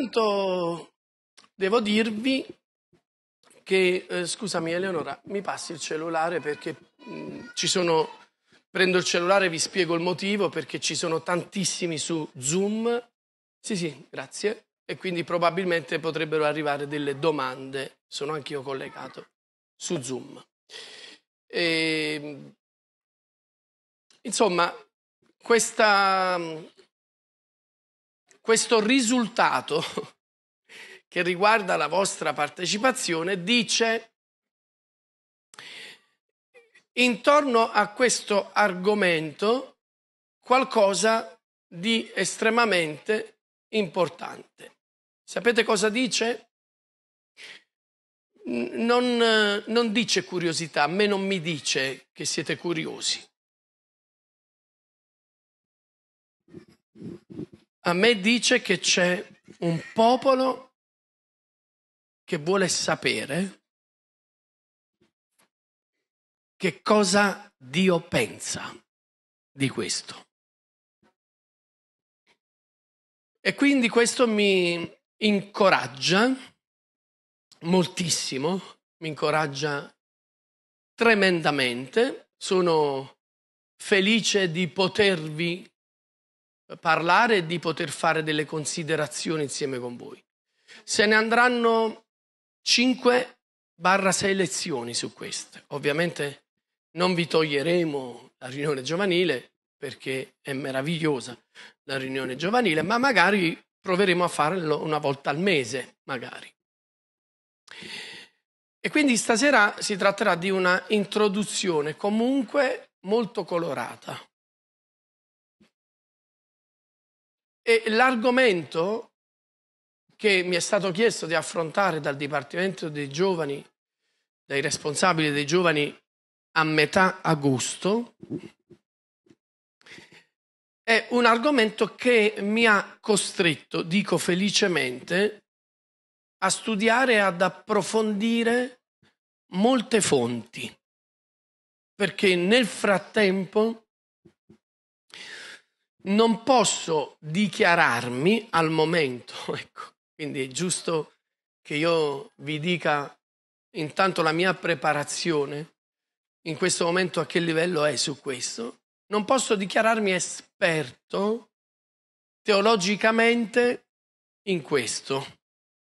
Intanto devo dirvi che, eh, scusami Eleonora, mi passi il cellulare perché mh, mm, ci sono, prendo il cellulare e vi spiego il motivo perché ci sono tantissimi su Zoom. Sì, sì, grazie. E quindi probabilmente potrebbero arrivare delle domande, sono anch'io collegato su Zoom. E, ehm, insomma, questa, mm, questo risultato che riguarda la vostra partecipazione dice intorno a questo argomento qualcosa di estremamente importante. Sapete cosa dice? Non, non, dice curiosità, a me non mi dice che siete curiosi a me dice che c'è un popolo che vuole sapere che cosa Dio pensa di questo. E quindi questo mi incoraggia moltissimo, mi incoraggia tremendamente, sono felice di potervi parlare e di poter fare delle considerazioni insieme con voi. Se ne andranno 5-6 lezioni su queste. Ovviamente non vi toglieremo la riunione giovanile perché è meravigliosa la riunione giovanile, ma magari proveremo a farlo una volta al mese, magari. E quindi stasera si tratterà di una introduzione comunque molto colorata, E l'argomento che mi è stato chiesto di affrontare dal Dipartimento dei Giovani, dai responsabili dei giovani a metà agosto, è un argomento che mi ha costretto, dico felicemente, a studiare e ad approfondire molte fonti, perché nel frattempo non posso dichiararmi al momento, ecco, quindi è giusto che io vi dica intanto la mia preparazione in questo momento a che livello è su questo, non posso dichiararmi esperto teologicamente in questo,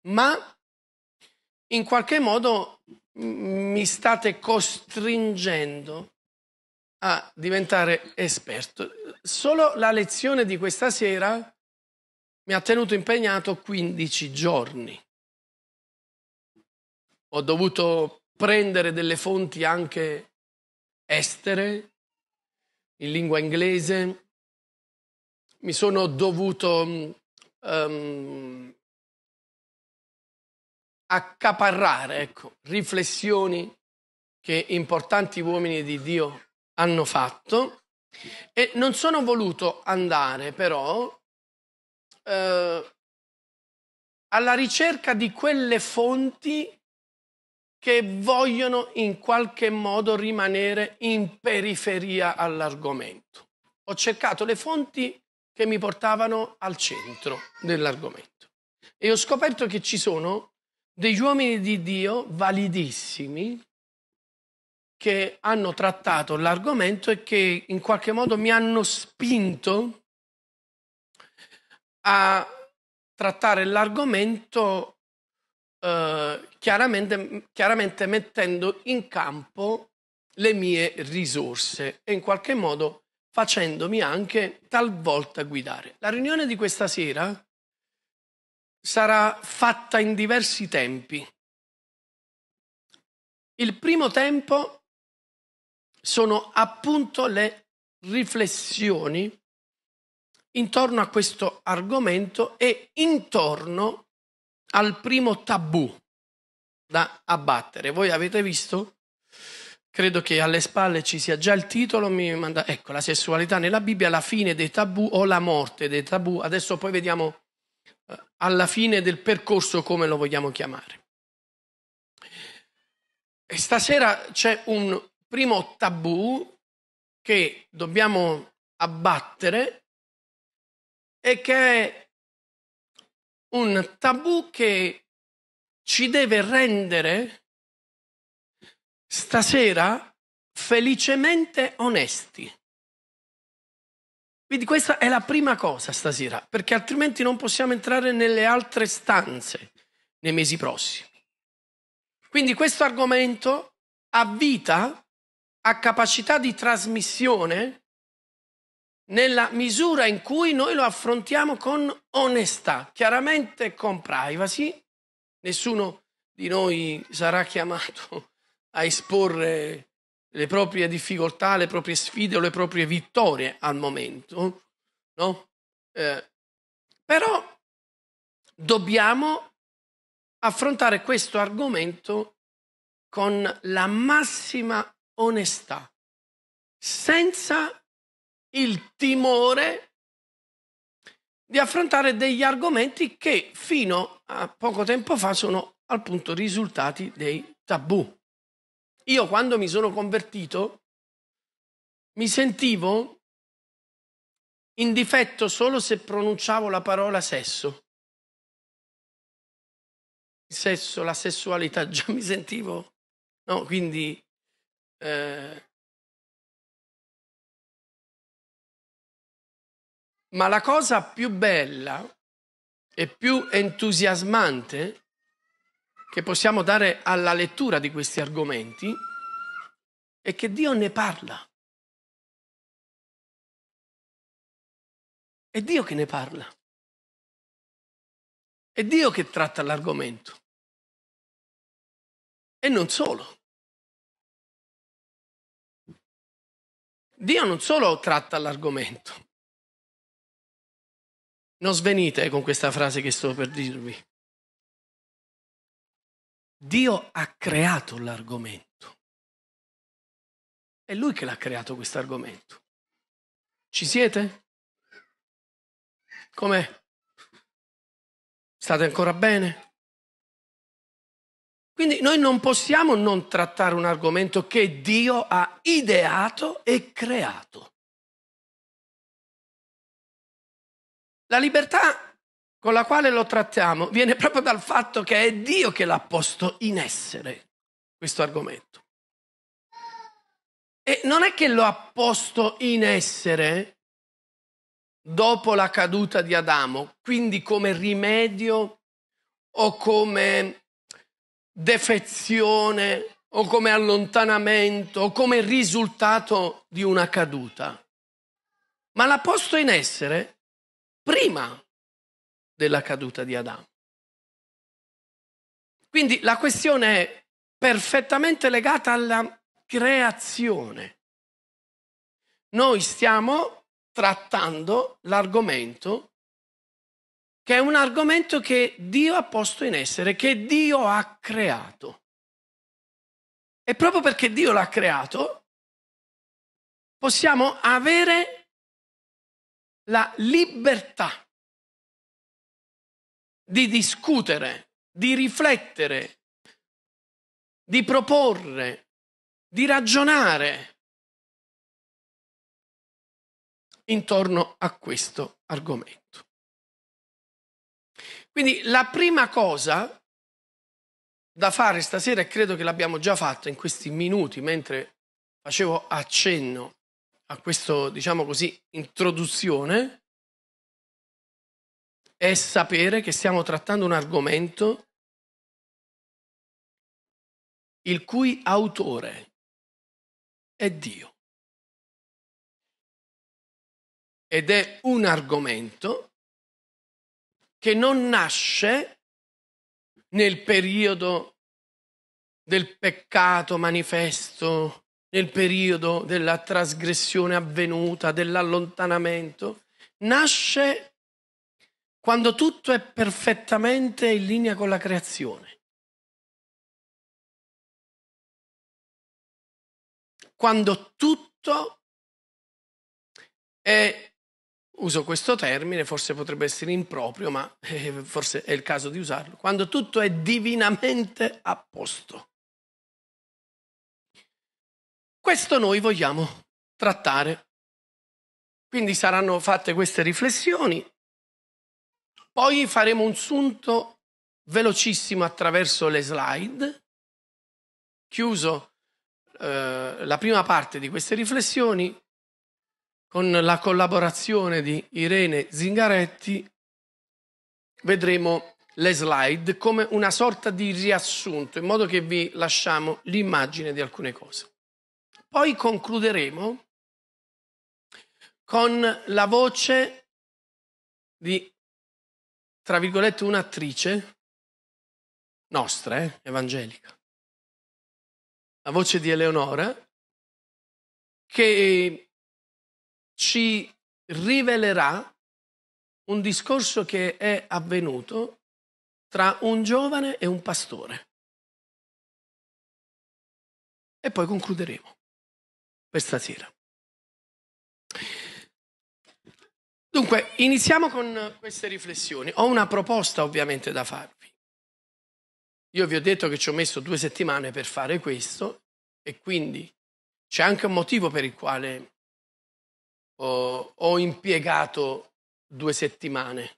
ma in qualche modo mi state costringendo a diventare esperto. Solo la lezione di questa sera mi ha tenuto impegnato 15 giorni. Ho dovuto prendere delle fonti anche estere, in lingua inglese. Mi sono dovuto um, accaparrare ecco, riflessioni che importanti uomini di Dio hanno fatto e non sono voluto andare però eh, alla ricerca di quelle fonti che vogliono in qualche modo rimanere in periferia all'argomento. Ho cercato le fonti che mi portavano al centro dell'argomento e ho scoperto che ci sono degli uomini di Dio validissimi che hanno trattato l'argomento e che in qualche modo mi hanno spinto a trattare l'argomento eh, chiaramente, chiaramente mettendo in campo le mie risorse e in qualche modo facendomi anche talvolta guidare. La riunione di questa sera sarà fatta in diversi tempi. Il primo tempo sono appunto le riflessioni intorno a questo argomento e intorno al primo tabù da abbattere. Voi avete visto? Credo che alle spalle ci sia già il titolo, mi manda, ecco, la sessualità nella Bibbia, la fine dei tabù o la morte dei tabù. Adesso poi vediamo eh, alla fine del percorso come lo vogliamo chiamare. E stasera c'è un primo tabù che dobbiamo abbattere e che è un tabù che ci deve rendere stasera felicemente onesti. Quindi questa è la prima cosa stasera, perché altrimenti non possiamo entrare nelle altre stanze nei mesi prossimi. Quindi questo argomento vita ha capacità di trasmissione nella misura in cui noi lo affrontiamo con onestà, chiaramente con privacy. Nessuno di noi sarà chiamato a esporre le proprie difficoltà, le proprie sfide o le proprie vittorie al momento, no? Eh, però dobbiamo affrontare questo argomento con la massima onestà, senza il timore di affrontare degli argomenti che fino a poco tempo fa sono appunto risultati dei tabù. Io quando mi sono convertito mi sentivo in difetto solo se pronunciavo la parola sesso. Il sesso, la sessualità, già mi sentivo, no? Quindi eh. ma la cosa più bella e più entusiasmante che possiamo dare alla lettura di questi argomenti è che Dio ne parla. È Dio che ne parla. È Dio che tratta l'argomento. E non solo. Dio non solo tratta l'argomento. Non svenite con questa frase che sto per dirvi. Dio ha creato l'argomento. È Lui che l'ha creato questo argomento. Ci siete? Com'è? State ancora bene? Quindi noi non possiamo non trattare un argomento che Dio ha ideato e creato. La libertà con la quale lo trattiamo viene proprio dal fatto che è Dio che l'ha posto in essere questo argomento. E non è che lo ha posto in essere dopo la caduta di Adamo, quindi come rimedio o come defezione o come allontanamento o come risultato di una caduta, ma l'ha posto in essere prima della caduta di Adamo. Quindi la questione è perfettamente legata alla creazione. Noi stiamo trattando l'argomento che è un argomento che Dio ha posto in essere, che Dio ha creato. E proprio perché Dio l'ha creato, possiamo avere la libertà di discutere, di riflettere, di proporre, di ragionare intorno a questo argomento. Quindi la prima cosa da fare stasera, e credo che l'abbiamo già fatto in questi minuti mentre facevo accenno a questa, diciamo così, introduzione, è sapere che stiamo trattando un argomento il cui autore è Dio. Ed è un argomento che non nasce nel periodo del peccato manifesto, nel periodo della trasgressione avvenuta, dell'allontanamento, nasce quando tutto è perfettamente in linea con la creazione. Quando tutto è uso questo termine, forse potrebbe essere improprio, ma eh, forse è il caso di usarlo, quando tutto è divinamente a posto. Questo noi vogliamo trattare. Quindi saranno fatte queste riflessioni, poi faremo un sunto velocissimo attraverso le slide, chiuso eh, la prima parte di queste riflessioni, con la collaborazione di Irene Zingaretti vedremo le slide come una sorta di riassunto, in modo che vi lasciamo l'immagine di alcune cose. Poi concluderemo con la voce di, tra virgolette, un'attrice nostra, eh, evangelica, la voce di Eleonora, che ci rivelerà un discorso che è avvenuto tra un giovane e un pastore. E poi concluderemo questa sera. Dunque, iniziamo con queste riflessioni. Ho una proposta ovviamente da farvi. Io vi ho detto che ci ho messo due settimane per fare questo e quindi c'è anche un motivo per il quale ho, ho impiegato due settimane,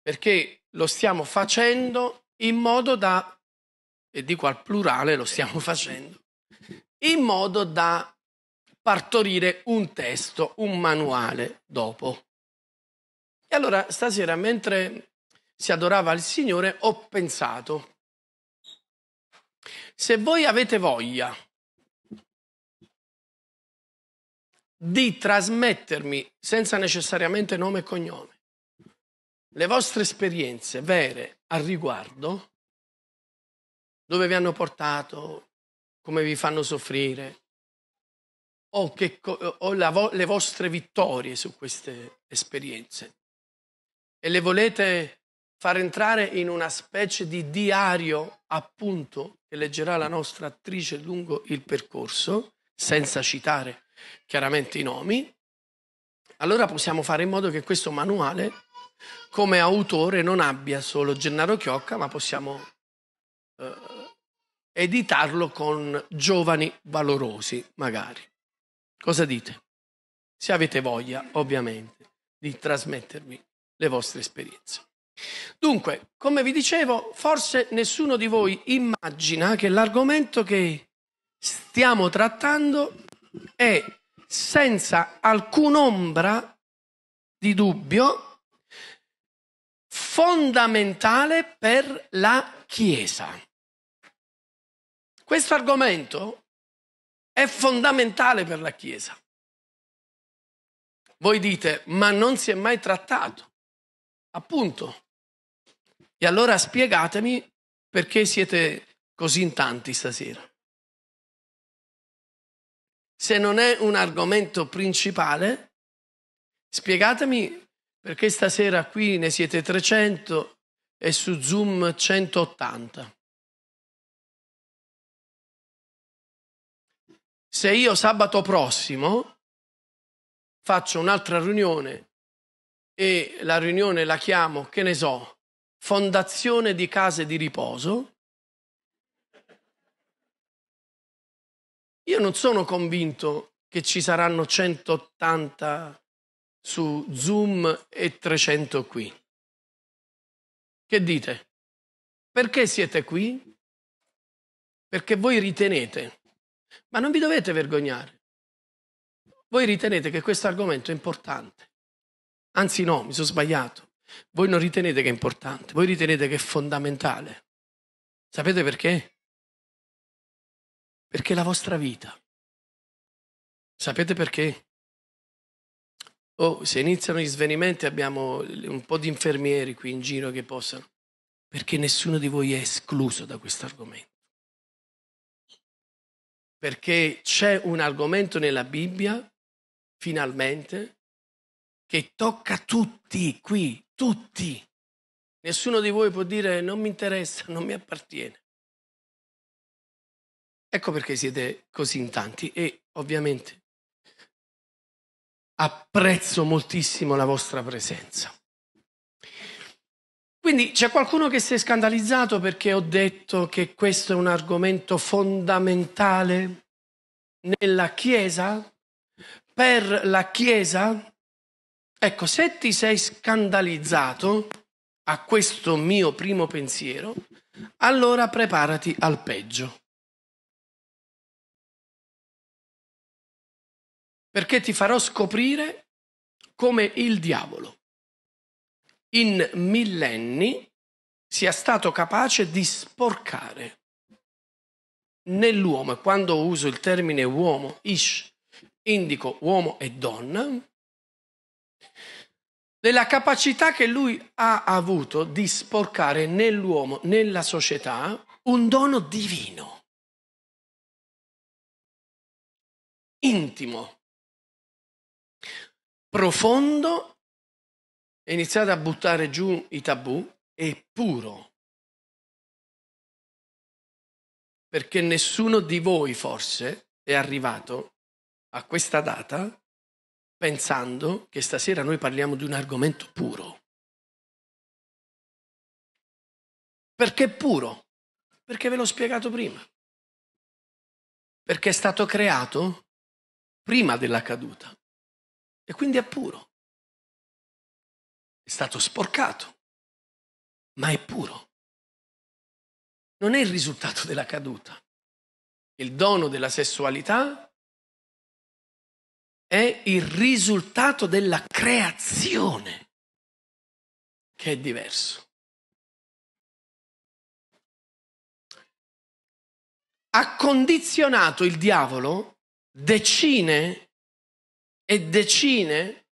perché lo stiamo facendo in modo da, e dico al plurale, lo stiamo facendo, in modo da partorire un testo, un manuale dopo. E allora stasera, mentre si adorava il Signore, ho pensato, se voi avete voglia di trasmettermi senza necessariamente nome e cognome le vostre esperienze vere al riguardo, dove vi hanno portato, come vi fanno soffrire, o, che, o vo- le vostre vittorie su queste esperienze. E le volete far entrare in una specie di diario, appunto, che leggerà la nostra attrice lungo il percorso, senza citare chiaramente i nomi, allora possiamo fare in modo che questo manuale come autore non abbia solo Gennaro Chiocca, ma possiamo eh, editarlo con giovani valorosi, magari. Cosa dite? Se avete voglia, ovviamente, di trasmettervi le vostre esperienze. Dunque, come vi dicevo, forse nessuno di voi immagina che l'argomento che stiamo trattando è senza alcun'ombra di dubbio fondamentale per la Chiesa. Questo argomento è fondamentale per la Chiesa. Voi dite, ma non si è mai trattato. Appunto. E allora spiegatemi perché siete così in tanti stasera se non è un argomento principale, spiegatemi perché stasera qui ne siete 300 e su Zoom 180. Se io sabato prossimo faccio un'altra riunione e la riunione la chiamo, che ne so, Fondazione di Case di Riposo, Io non sono convinto che ci saranno 180 su Zoom e 300 qui. Che dite? Perché siete qui? Perché voi ritenete, ma non vi dovete vergognare, voi ritenete che questo argomento è importante. Anzi no, mi sono sbagliato. Voi non ritenete che è importante, voi ritenete che è fondamentale. Sapete perché? Perché la vostra vita. Sapete perché? Oh, se iniziano gli svenimenti abbiamo un po' di infermieri qui in giro che possano. Perché nessuno di voi è escluso da questo argomento. Perché c'è un argomento nella Bibbia, finalmente, che tocca tutti qui, tutti. Nessuno di voi può dire non mi interessa, non mi appartiene. Ecco perché siete così in tanti e ovviamente apprezzo moltissimo la vostra presenza. Quindi c'è qualcuno che si è scandalizzato perché ho detto che questo è un argomento fondamentale nella Chiesa? Per la Chiesa? Ecco, se ti sei scandalizzato a questo mio primo pensiero, allora preparati al peggio. perché ti farò scoprire come il diavolo in millenni sia stato capace di sporcare nell'uomo, e quando uso il termine uomo, ish, indico uomo e donna, della capacità che lui ha avuto di sporcare nell'uomo, nella società, un dono divino, intimo, profondo e iniziate a buttare giù i tabù e puro. Perché nessuno di voi forse è arrivato a questa data pensando che stasera noi parliamo di un argomento puro. Perché puro? Perché ve l'ho spiegato prima. Perché è stato creato prima della caduta e quindi è puro. È stato sporcato, ma è puro. Non è il risultato della caduta. Il dono della sessualità è il risultato della creazione, che è diverso. Ha condizionato il diavolo decine e decine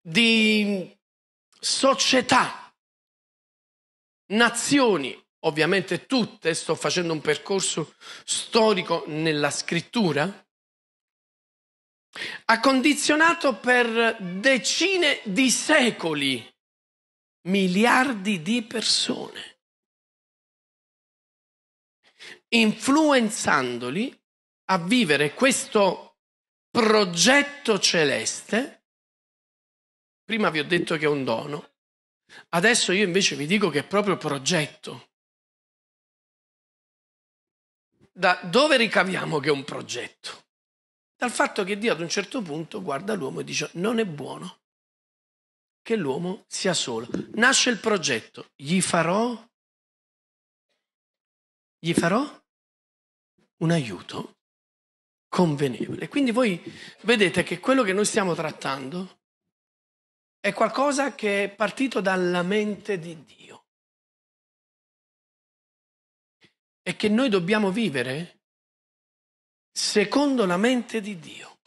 di società, nazioni, ovviamente tutte, sto facendo un percorso storico nella scrittura, ha condizionato per decine di secoli miliardi di persone influenzandoli a vivere questo progetto celeste. Prima vi ho detto che è un dono, adesso io invece vi dico che è proprio progetto. Da dove ricaviamo che è un progetto? Dal fatto che Dio ad un certo punto guarda l'uomo e dice non è buono che l'uomo sia solo. Nasce il progetto, gli farò, gli farò un aiuto convenevole. Quindi voi vedete che quello che noi stiamo trattando è qualcosa che è partito dalla mente di Dio e che noi dobbiamo vivere secondo la mente di Dio.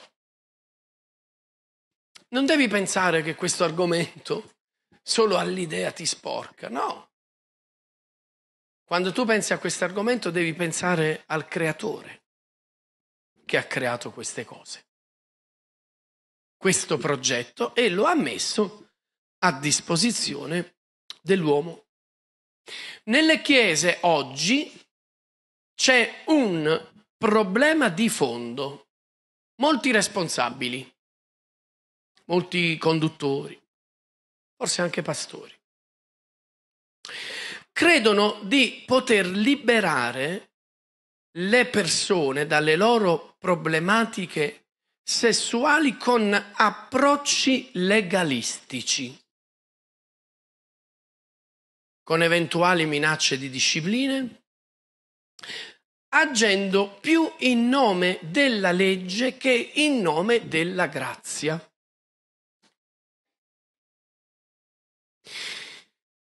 Non devi pensare che questo argomento solo all'idea ti sporca, no. Quando tu pensi a questo argomento devi pensare al creatore che ha creato queste cose, questo progetto e lo ha messo a disposizione dell'uomo. Nelle chiese oggi c'è un problema di fondo, molti responsabili, molti conduttori, forse anche pastori credono di poter liberare le persone dalle loro problematiche sessuali con approcci legalistici, con eventuali minacce di discipline, agendo più in nome della legge che in nome della grazia.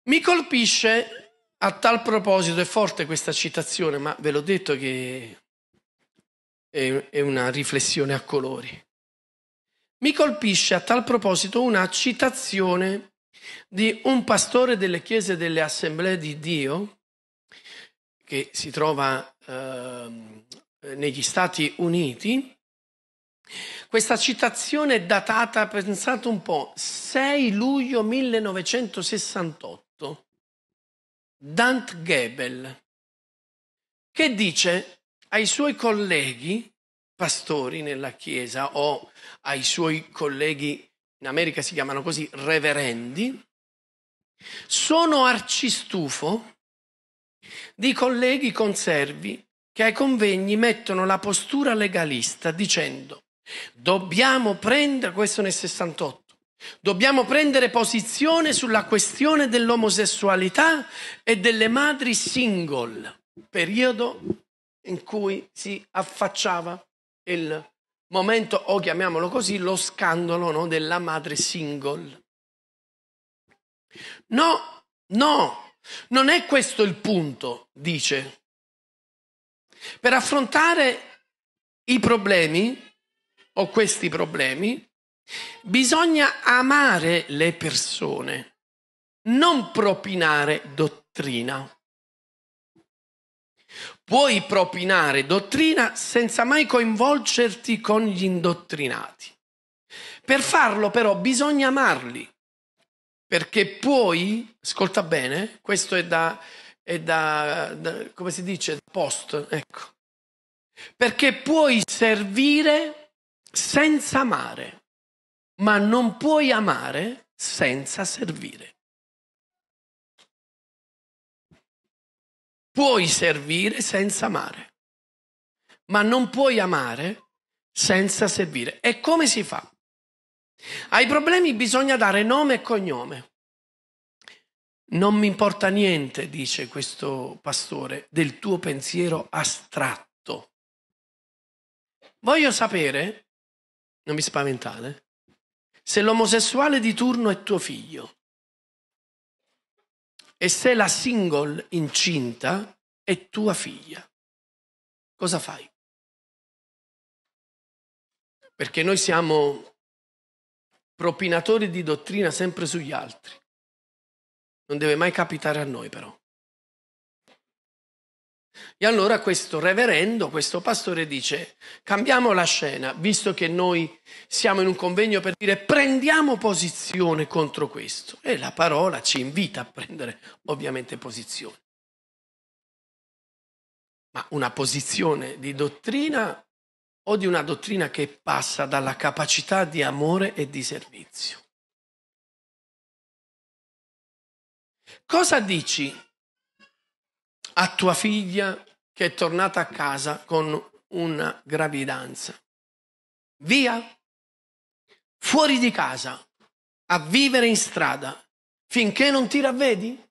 Mi colpisce a tal proposito è forte questa citazione, ma ve l'ho detto che è una riflessione a colori. Mi colpisce a tal proposito una citazione di un pastore delle chiese delle assemblee di Dio che si trova eh, negli Stati Uniti. Questa citazione è datata, pensate un po', 6 luglio 1968. Dant Gebel, che dice ai suoi colleghi pastori nella Chiesa o ai suoi colleghi, in America si chiamano così, reverendi, sono arcistufo di colleghi conservi che ai convegni mettono la postura legalista dicendo dobbiamo prendere, questo nel 68, Dobbiamo prendere posizione sulla questione dell'omosessualità e delle madri single, periodo in cui si affacciava il momento, o chiamiamolo così, lo scandalo no, della madre single. No, no, non è questo il punto, dice. Per affrontare i problemi, o questi problemi, Bisogna amare le persone, non propinare dottrina. Puoi propinare dottrina senza mai coinvolgerti con gli indottrinati. Per farlo però bisogna amarli, perché puoi, ascolta bene, questo è da, è da, da come si dice, post, ecco, perché puoi servire senza amare ma non puoi amare senza servire. Puoi servire senza amare, ma non puoi amare senza servire. E come si fa? Ai problemi bisogna dare nome e cognome. Non mi importa niente, dice questo pastore, del tuo pensiero astratto. Voglio sapere, non mi spaventate, se l'omosessuale di turno è tuo figlio e se la single incinta è tua figlia, cosa fai? Perché noi siamo propinatori di dottrina sempre sugli altri. Non deve mai capitare a noi però. E allora questo reverendo, questo pastore dice, cambiamo la scena, visto che noi siamo in un convegno per dire prendiamo posizione contro questo. E la parola ci invita a prendere ovviamente posizione. Ma una posizione di dottrina o di una dottrina che passa dalla capacità di amore e di servizio. Cosa dici a tua figlia che è tornata a casa con una gravidanza. Via, fuori di casa, a vivere in strada, finché non ti ravvedi?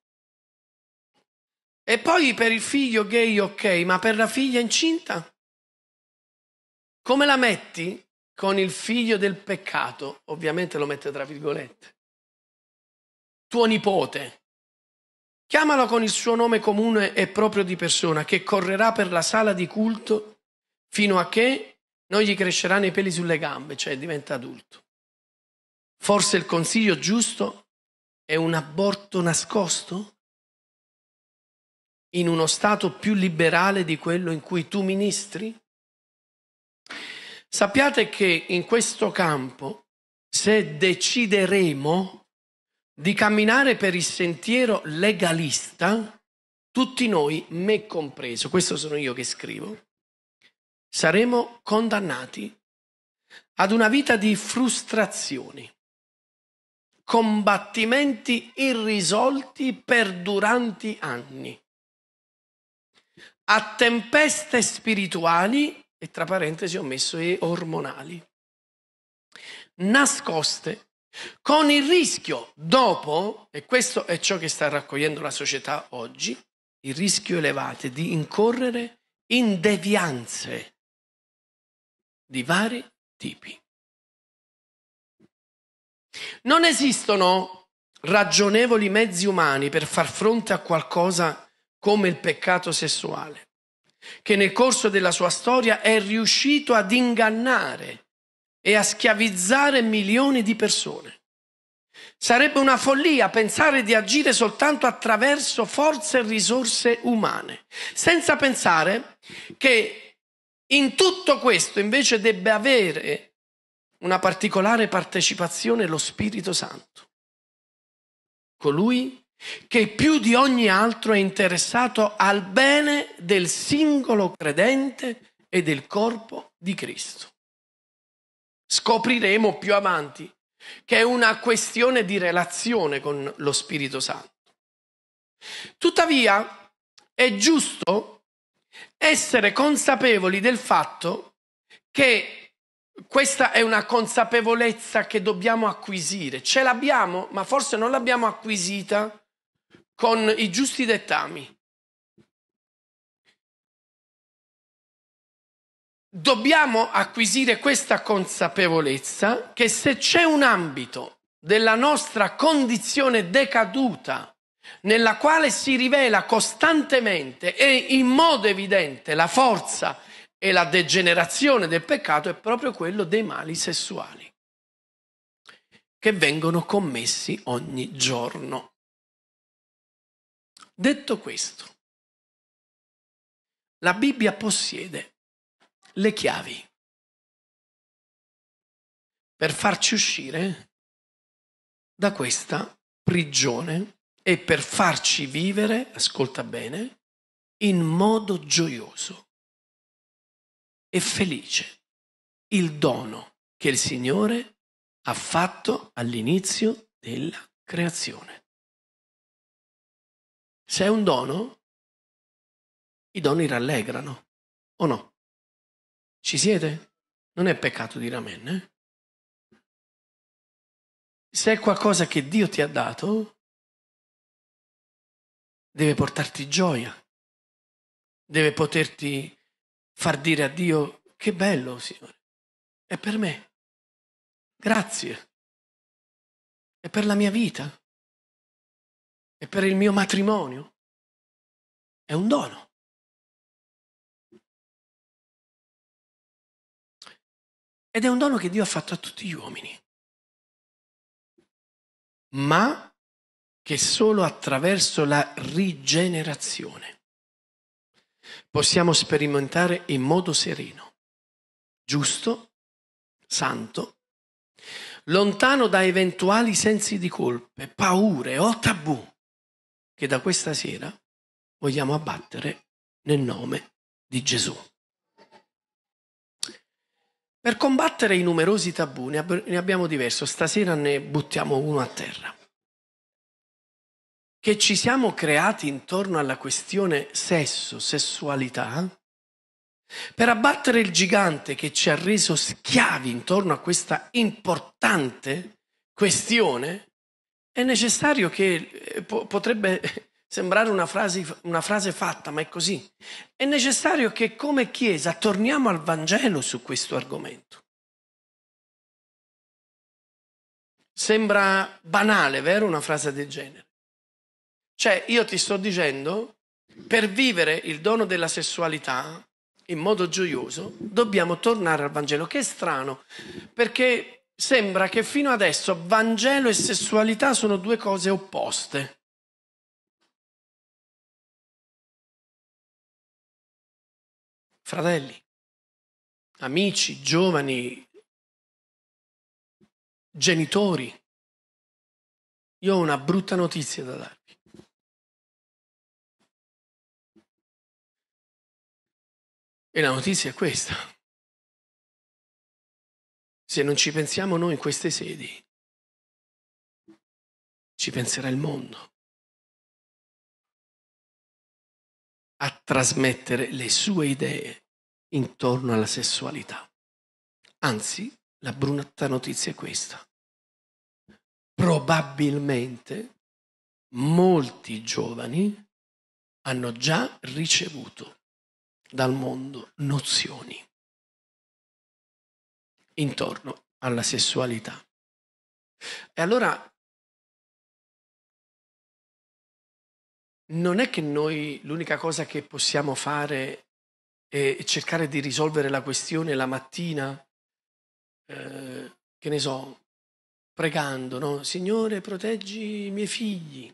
E poi per il figlio gay ok, ma per la figlia incinta? Come la metti con il figlio del peccato? Ovviamente lo mette tra virgolette. Tuo nipote, Chiamalo con il suo nome comune e proprio di persona, che correrà per la sala di culto fino a che non gli cresceranno i peli sulle gambe, cioè diventa adulto. Forse il consiglio giusto è un aborto nascosto? In uno Stato più liberale di quello in cui tu ministri? Sappiate che in questo campo, se decideremo, di camminare per il sentiero legalista, tutti noi, me compreso, questo sono io che scrivo, saremo condannati ad una vita di frustrazioni, combattimenti irrisolti per perduranti anni, a tempeste spirituali e tra parentesi ho messo e ormonali, nascoste con il rischio dopo, e questo è ciò che sta raccogliendo la società oggi, il rischio elevato di incorrere in devianze di vari tipi. Non esistono ragionevoli mezzi umani per far fronte a qualcosa come il peccato sessuale, che nel corso della sua storia è riuscito ad ingannare e a schiavizzare milioni di persone. Sarebbe una follia pensare di agire soltanto attraverso forze e risorse umane, senza pensare che in tutto questo invece debba avere una particolare partecipazione lo Spirito Santo, colui che più di ogni altro è interessato al bene del singolo credente e del corpo di Cristo. Scopriremo più avanti che è una questione di relazione con lo Spirito Santo. Tuttavia, è giusto essere consapevoli del fatto che questa è una consapevolezza che dobbiamo acquisire. Ce l'abbiamo, ma forse non l'abbiamo acquisita con i giusti dettami. Dobbiamo acquisire questa consapevolezza che se c'è un ambito della nostra condizione decaduta nella quale si rivela costantemente e in modo evidente la forza e la degenerazione del peccato è proprio quello dei mali sessuali che vengono commessi ogni giorno. Detto questo, la Bibbia possiede le chiavi per farci uscire da questa prigione e per farci vivere, ascolta bene, in modo gioioso e felice il dono che il Signore ha fatto all'inizio della creazione. Se è un dono, i doni rallegrano, o no? Ci siete? Non è peccato dire amen. Eh? Se è qualcosa che Dio ti ha dato, deve portarti gioia, deve poterti far dire a Dio che bello, Signore, è per me, grazie, è per la mia vita, è per il mio matrimonio, è un dono. Ed è un dono che Dio ha fatto a tutti gli uomini, ma che solo attraverso la rigenerazione possiamo sperimentare in modo sereno, giusto, santo, lontano da eventuali sensi di colpe, paure o tabù che da questa sera vogliamo abbattere nel nome di Gesù. Per combattere i numerosi tabù ne abbiamo diverso, stasera ne buttiamo uno a terra, che ci siamo creati intorno alla questione sesso, sessualità, per abbattere il gigante che ci ha reso schiavi intorno a questa importante questione, è necessario che eh, potrebbe sembrare una frase, una frase, fatta, ma è così. È necessario che come Chiesa torniamo al Vangelo su questo argomento. Sembra banale, vero, una frase del genere? Cioè, io ti sto dicendo, per vivere il dono della sessualità in modo gioioso, dobbiamo tornare al Vangelo, che è strano, perché sembra che fino adesso Vangelo e sessualità sono due cose opposte. fratelli, amici, giovani, genitori, io ho una brutta notizia da darvi. E la notizia è questa. Se non ci pensiamo noi in queste sedi, ci penserà il mondo. a trasmettere le sue idee intorno alla sessualità. Anzi, la brutta notizia è questa. Probabilmente molti giovani hanno già ricevuto dal mondo nozioni intorno alla sessualità. E allora non è che noi l'unica cosa che possiamo fare è cercare di risolvere la questione la mattina, eh, che ne so, pregando, no? Signore, proteggi i miei figli,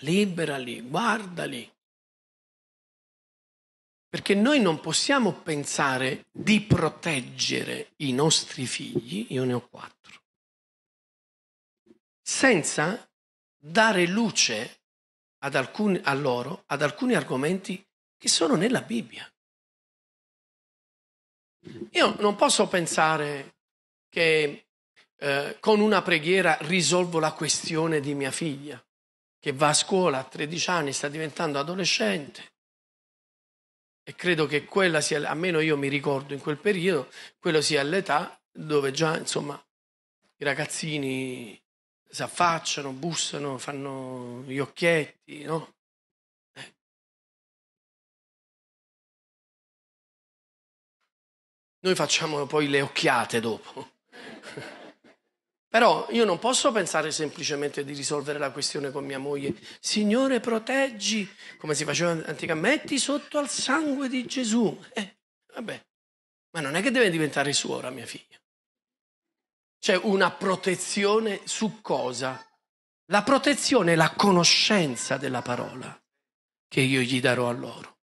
liberali, guardali. Perché noi non possiamo pensare di proteggere i nostri figli, io ne ho quattro, senza dare luce ad alcuni, a loro ad alcuni argomenti che sono nella Bibbia. Io non posso pensare che eh, con una preghiera risolvo la questione di mia figlia, che va a scuola a 13 anni, sta diventando adolescente. E credo che quella sia, almeno io mi ricordo in quel periodo, quella sia l'età dove già, insomma, i ragazzini si affacciano, bussano, fanno gli occhietti, no? Eh. Noi facciamo poi le occhiate dopo. Però io non posso pensare semplicemente di risolvere la questione con mia moglie. Signore, proteggi, come si faceva anticamente, metti sotto al sangue di Gesù. Eh, vabbè, ma non è che deve diventare suora mia figlia. C'è una protezione su cosa? La protezione è la conoscenza della parola che io gli darò a loro.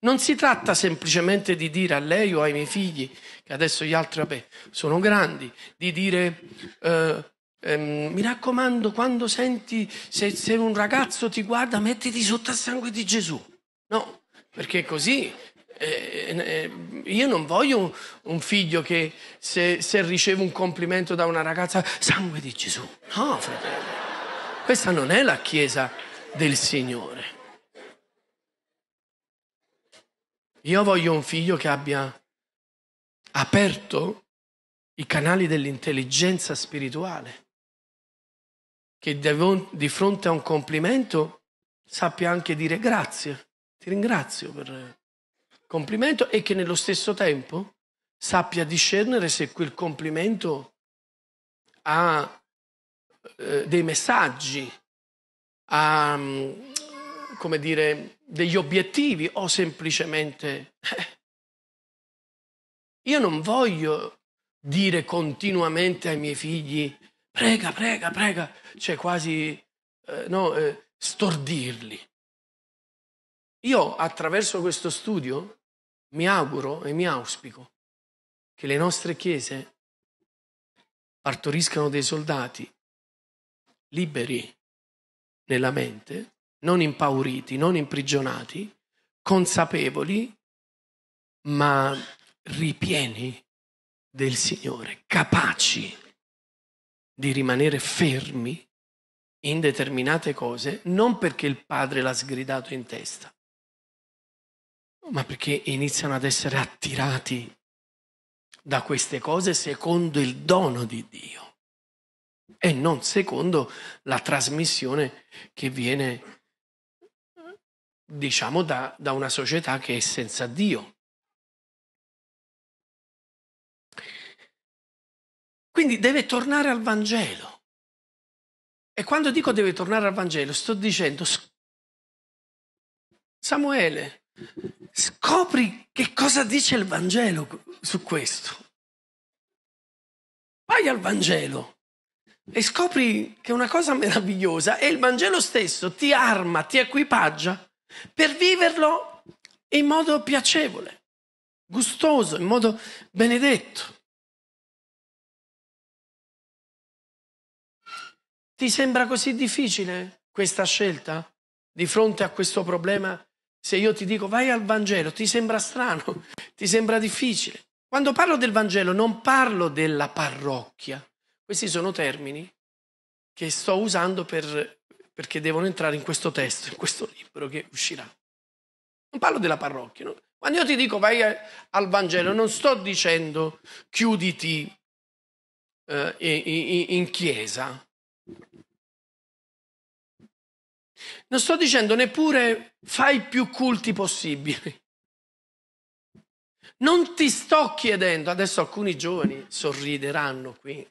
Non si tratta semplicemente di dire a lei o ai miei figli, che adesso gli altri vabbè, sono grandi, di dire eh, ehm, mi raccomando quando senti se, se un ragazzo ti guarda mettiti sotto al sangue di Gesù. No, perché così eh, eh, eh, io non voglio un, un figlio che se, se, riceve un complimento da una ragazza, sangue di Gesù. No, fratello, questa non è la chiesa del Signore. Io voglio un figlio che abbia aperto i canali dell'intelligenza spirituale, che di fronte a un complimento sappia anche dire grazie, ti ringrazio per complimento e che nello stesso tempo sappia discernere se quel complimento ha eh, dei messaggi, ha mm, come dire, degli obiettivi o semplicemente... Eh. io non voglio dire continuamente ai miei figli prega, prega, prega, cioè quasi eh, no, eh, stordirli. Io attraverso questo studio mi auguro e mi auspico che le nostre chiese partoriscano dei soldati liberi nella mente, non impauriti, non imprigionati, consapevoli, ma ripieni del Signore, capaci di rimanere fermi in determinate cose, non perché il Padre l'ha sgridato in testa, ma perché iniziano ad essere attirati da queste cose secondo il dono di Dio e non secondo la trasmissione che viene, diciamo, da, da una società che è senza Dio. Quindi deve tornare al Vangelo. E quando dico deve tornare al Vangelo, sto dicendo, Samuele, Scopri che cosa dice il Vangelo su questo. Vai al Vangelo e scopri che è una cosa meravigliosa e il Vangelo stesso ti arma, ti equipaggia per viverlo in modo piacevole, gustoso, in modo benedetto. Ti sembra così difficile questa scelta di fronte a questo problema se io ti dico vai al Vangelo, ti sembra strano, ti sembra difficile. Quando parlo del Vangelo non parlo della parrocchia. Questi sono termini che sto usando per, perché devono entrare in questo testo, in questo libro che uscirà. Non parlo della parrocchia. No? Quando io ti dico vai al Vangelo, non sto dicendo chiuditi eh, in, in chiesa, Non sto dicendo neppure fai più culti possibili. Non ti sto chiedendo, adesso alcuni giovani sorrideranno qui,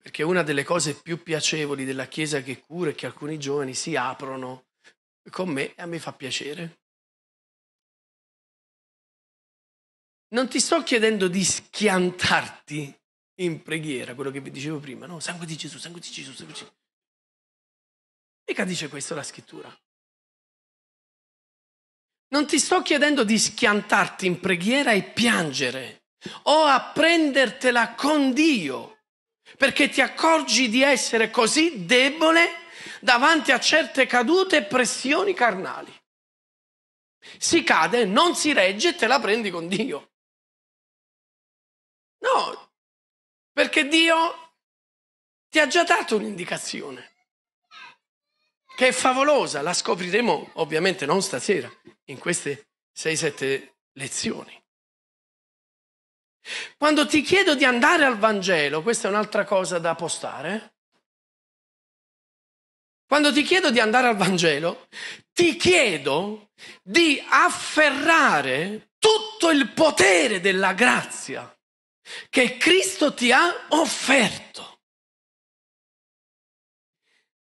perché una delle cose più piacevoli della Chiesa che cura è che alcuni giovani si aprono con me e a me fa piacere. Non ti sto chiedendo di schiantarti in preghiera, quello che vi dicevo prima, no? Sangue di Gesù, sangue di Gesù, sangue di Gesù. Mica dice questo la scrittura. Non ti sto chiedendo di schiantarti in preghiera e piangere o a prendertela con Dio, perché ti accorgi di essere così debole davanti a certe cadute e pressioni carnali. Si cade, non si regge e te la prendi con Dio. No, perché Dio ti ha già dato un'indicazione che è favolosa, la scopriremo ovviamente non stasera, in queste 6-7 lezioni. Quando ti chiedo di andare al Vangelo, questa è un'altra cosa da postare. Quando ti chiedo di andare al Vangelo, ti chiedo di afferrare tutto il potere della grazia che Cristo ti ha offerto.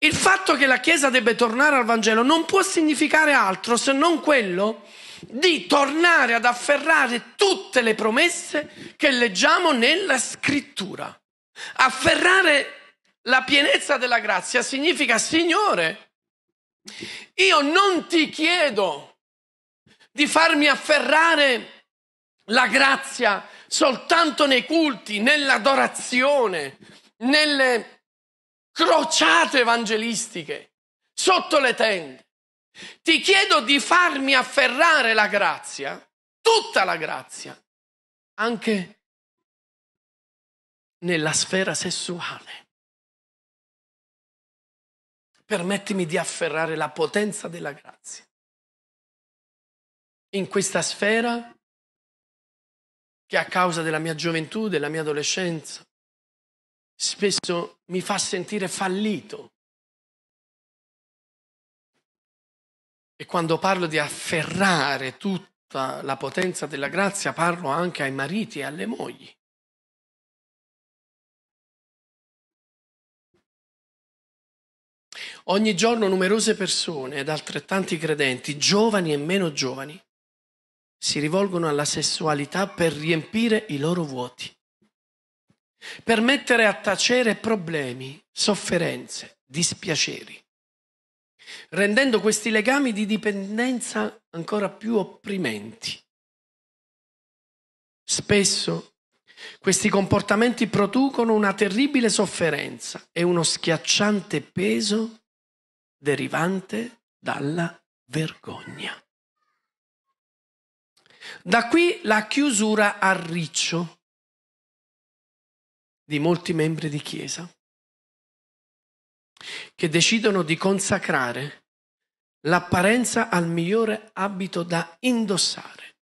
Il fatto che la Chiesa debba tornare al Vangelo non può significare altro se non quello di tornare ad afferrare tutte le promesse che leggiamo nella Scrittura. Afferrare la pienezza della grazia significa, Signore, io non ti chiedo di farmi afferrare la grazia soltanto nei culti, nell'adorazione, nelle crociate evangelistiche sotto le tende. Ti chiedo di farmi afferrare la grazia, tutta la grazia, anche nella sfera sessuale. Permettimi di afferrare la potenza della grazia. In questa sfera che a causa della mia gioventù, della mia adolescenza, spesso mi fa sentire fallito. E quando parlo di afferrare tutta la potenza della grazia, parlo anche ai mariti e alle mogli. Ogni giorno numerose persone ed altrettanti credenti, giovani e meno giovani, si rivolgono alla sessualità per riempire i loro vuoti per mettere a tacere problemi, sofferenze, dispiaceri, rendendo questi legami di dipendenza ancora più opprimenti. Spesso questi comportamenti producono una terribile sofferenza e uno schiacciante peso derivante dalla vergogna. Da qui la chiusura a riccio di molti membri di Chiesa che decidono di consacrare l'apparenza al migliore abito da indossare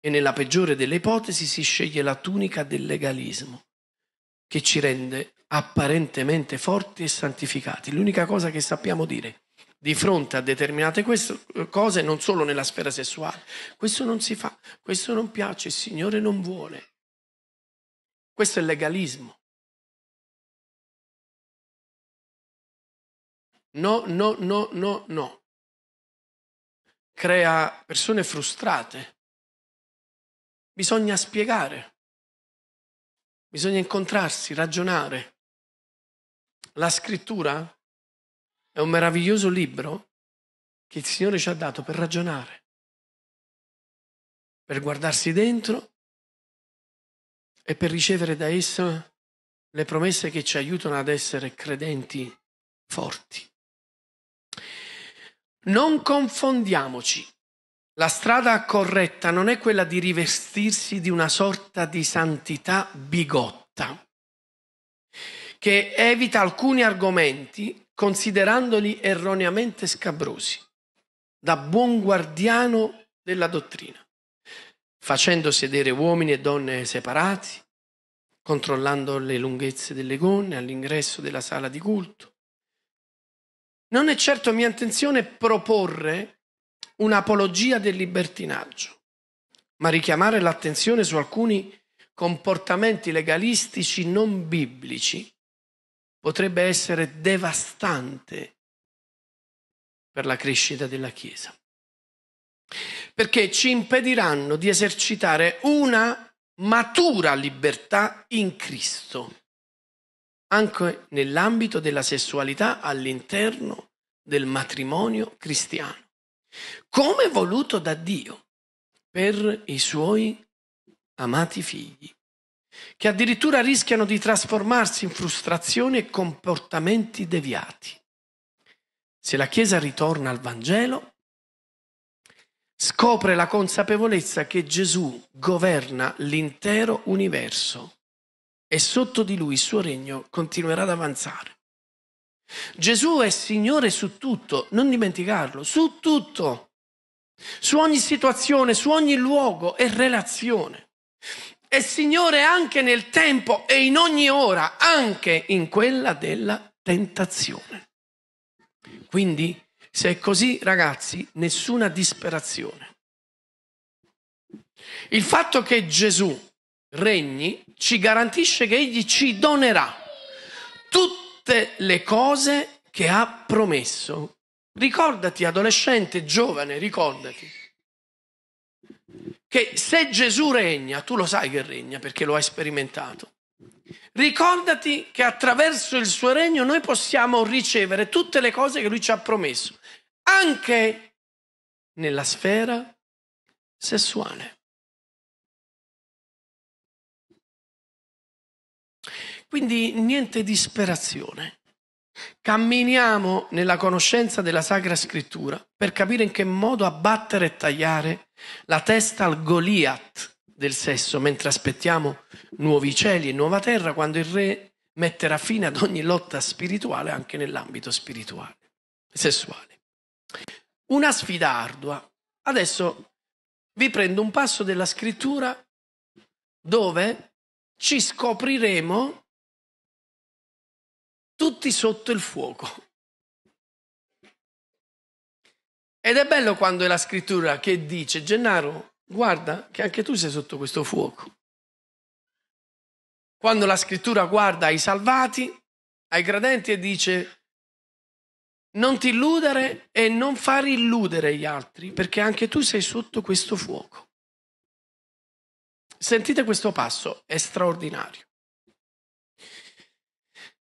e nella peggiore delle ipotesi si sceglie la tunica del legalismo che ci rende apparentemente forti e santificati. L'unica cosa che sappiamo dire di fronte a determinate eh, cose, non solo nella sfera sessuale, questo non si fa, questo non piace, il Signore non vuole. Questo è legalismo. No, no, no, no, no. Crea persone frustrate. Bisogna spiegare. Bisogna incontrarsi, ragionare. La scrittura è un meraviglioso libro che il Signore ci ha dato per ragionare, per guardarsi dentro e per ricevere da essa le promesse che ci aiutano ad essere credenti forti. Non confondiamoci. La strada corretta non è quella di rivestirsi di una sorta di santità bigotta, che evita alcuni argomenti considerandoli erroneamente scabrosi, da buon guardiano della dottrina facendo sedere uomini e donne separati, controllando le lunghezze delle gonne all'ingresso della sala di culto. Non è certo mia intenzione proporre un'apologia del libertinaggio, ma richiamare l'attenzione su alcuni comportamenti legalistici non biblici potrebbe essere devastante per la crescita della Chiesa perché ci impediranno di esercitare una matura libertà in Cristo, anche nell'ambito della sessualità all'interno del matrimonio cristiano, come voluto da Dio per i suoi amati figli, che addirittura rischiano di trasformarsi in frustrazioni e comportamenti deviati. Se la Chiesa ritorna al Vangelo, scopre la consapevolezza che Gesù governa l'intero universo e sotto di lui il suo regno continuerà ad avanzare. Gesù è Signore su tutto, non dimenticarlo, su tutto, su ogni situazione, su ogni luogo e relazione. È Signore anche nel tempo e in ogni ora, anche in quella della tentazione. Quindi se è così, ragazzi, nessuna disperazione. Il fatto che Gesù regni ci garantisce che Egli ci donerà tutte le cose che ha promesso. Ricordati, adolescente, giovane, ricordati che se Gesù regna, tu lo sai che regna perché lo hai sperimentato. Ricordati che attraverso il suo regno noi possiamo ricevere tutte le cose che lui ci ha promesso anche nella sfera sessuale. Quindi niente disperazione. Camminiamo nella conoscenza della Sacra Scrittura per capire in che modo abbattere e tagliare la testa al Goliath del sesso mentre aspettiamo nuovi cieli e nuova terra quando il re metterà fine ad ogni lotta spirituale anche nell'ambito spirituale, sessuale. Una sfida ardua. Adesso vi prendo un passo della scrittura dove ci scopriremo tutti sotto il fuoco. Ed è bello quando è la scrittura che dice, Gennaro, guarda che anche tu sei sotto questo fuoco. Quando la scrittura guarda ai salvati, ai credenti e dice, non ti illudere e non far illudere gli altri, perché anche tu sei sotto questo fuoco. Sentite questo passo, è straordinario.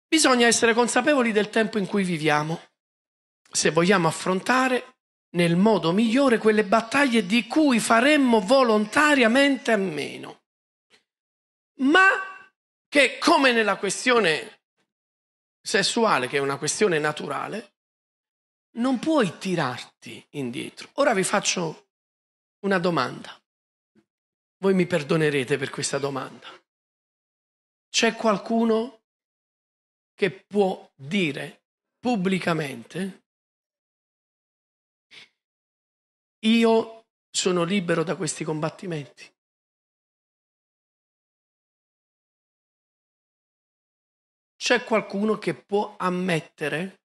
Bisogna essere consapevoli del tempo in cui viviamo, se vogliamo affrontare nel modo migliore quelle battaglie di cui faremmo volontariamente a meno, ma che come nella questione sessuale, che è una questione naturale, non puoi tirarti indietro. Ora vi faccio una domanda. Voi mi perdonerete per questa domanda. C'è qualcuno che può dire pubblicamente io sono libero da questi combattimenti? C'è qualcuno che può ammettere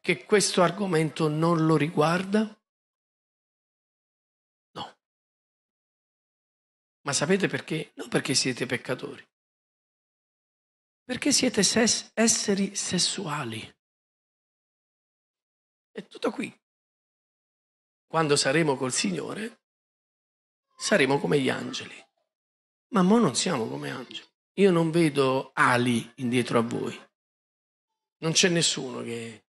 che questo argomento non lo riguarda? No. Ma sapete perché? Non perché siete peccatori, perché siete ses- esseri sessuali. È tutto qui. Quando saremo col Signore, saremo come gli angeli. Ma mo non siamo come angeli. Io non vedo ali indietro a voi. Non c'è nessuno che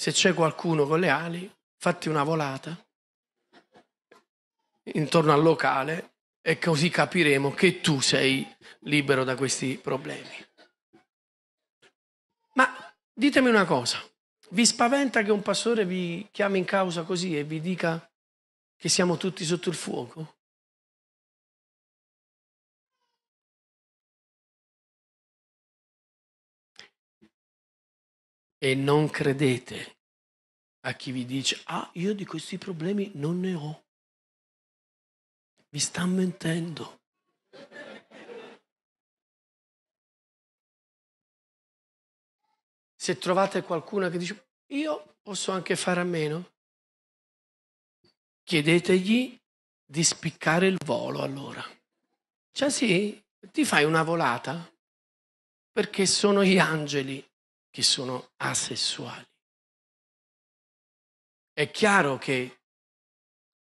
se c'è qualcuno con le ali, fatti una volata intorno al locale e così capiremo che tu sei libero da questi problemi. Ma ditemi una cosa, vi spaventa che un pastore vi chiami in causa così e vi dica che siamo tutti sotto il fuoco? e non credete a chi vi dice, ah, io di questi problemi non ne ho. Vi sta mentendo. Se trovate qualcuno che dice, io posso anche fare a meno, chiedetegli di spiccare il volo allora. Cioè sì, ti fai una volata perché sono gli angeli che sono asessuali. È chiaro che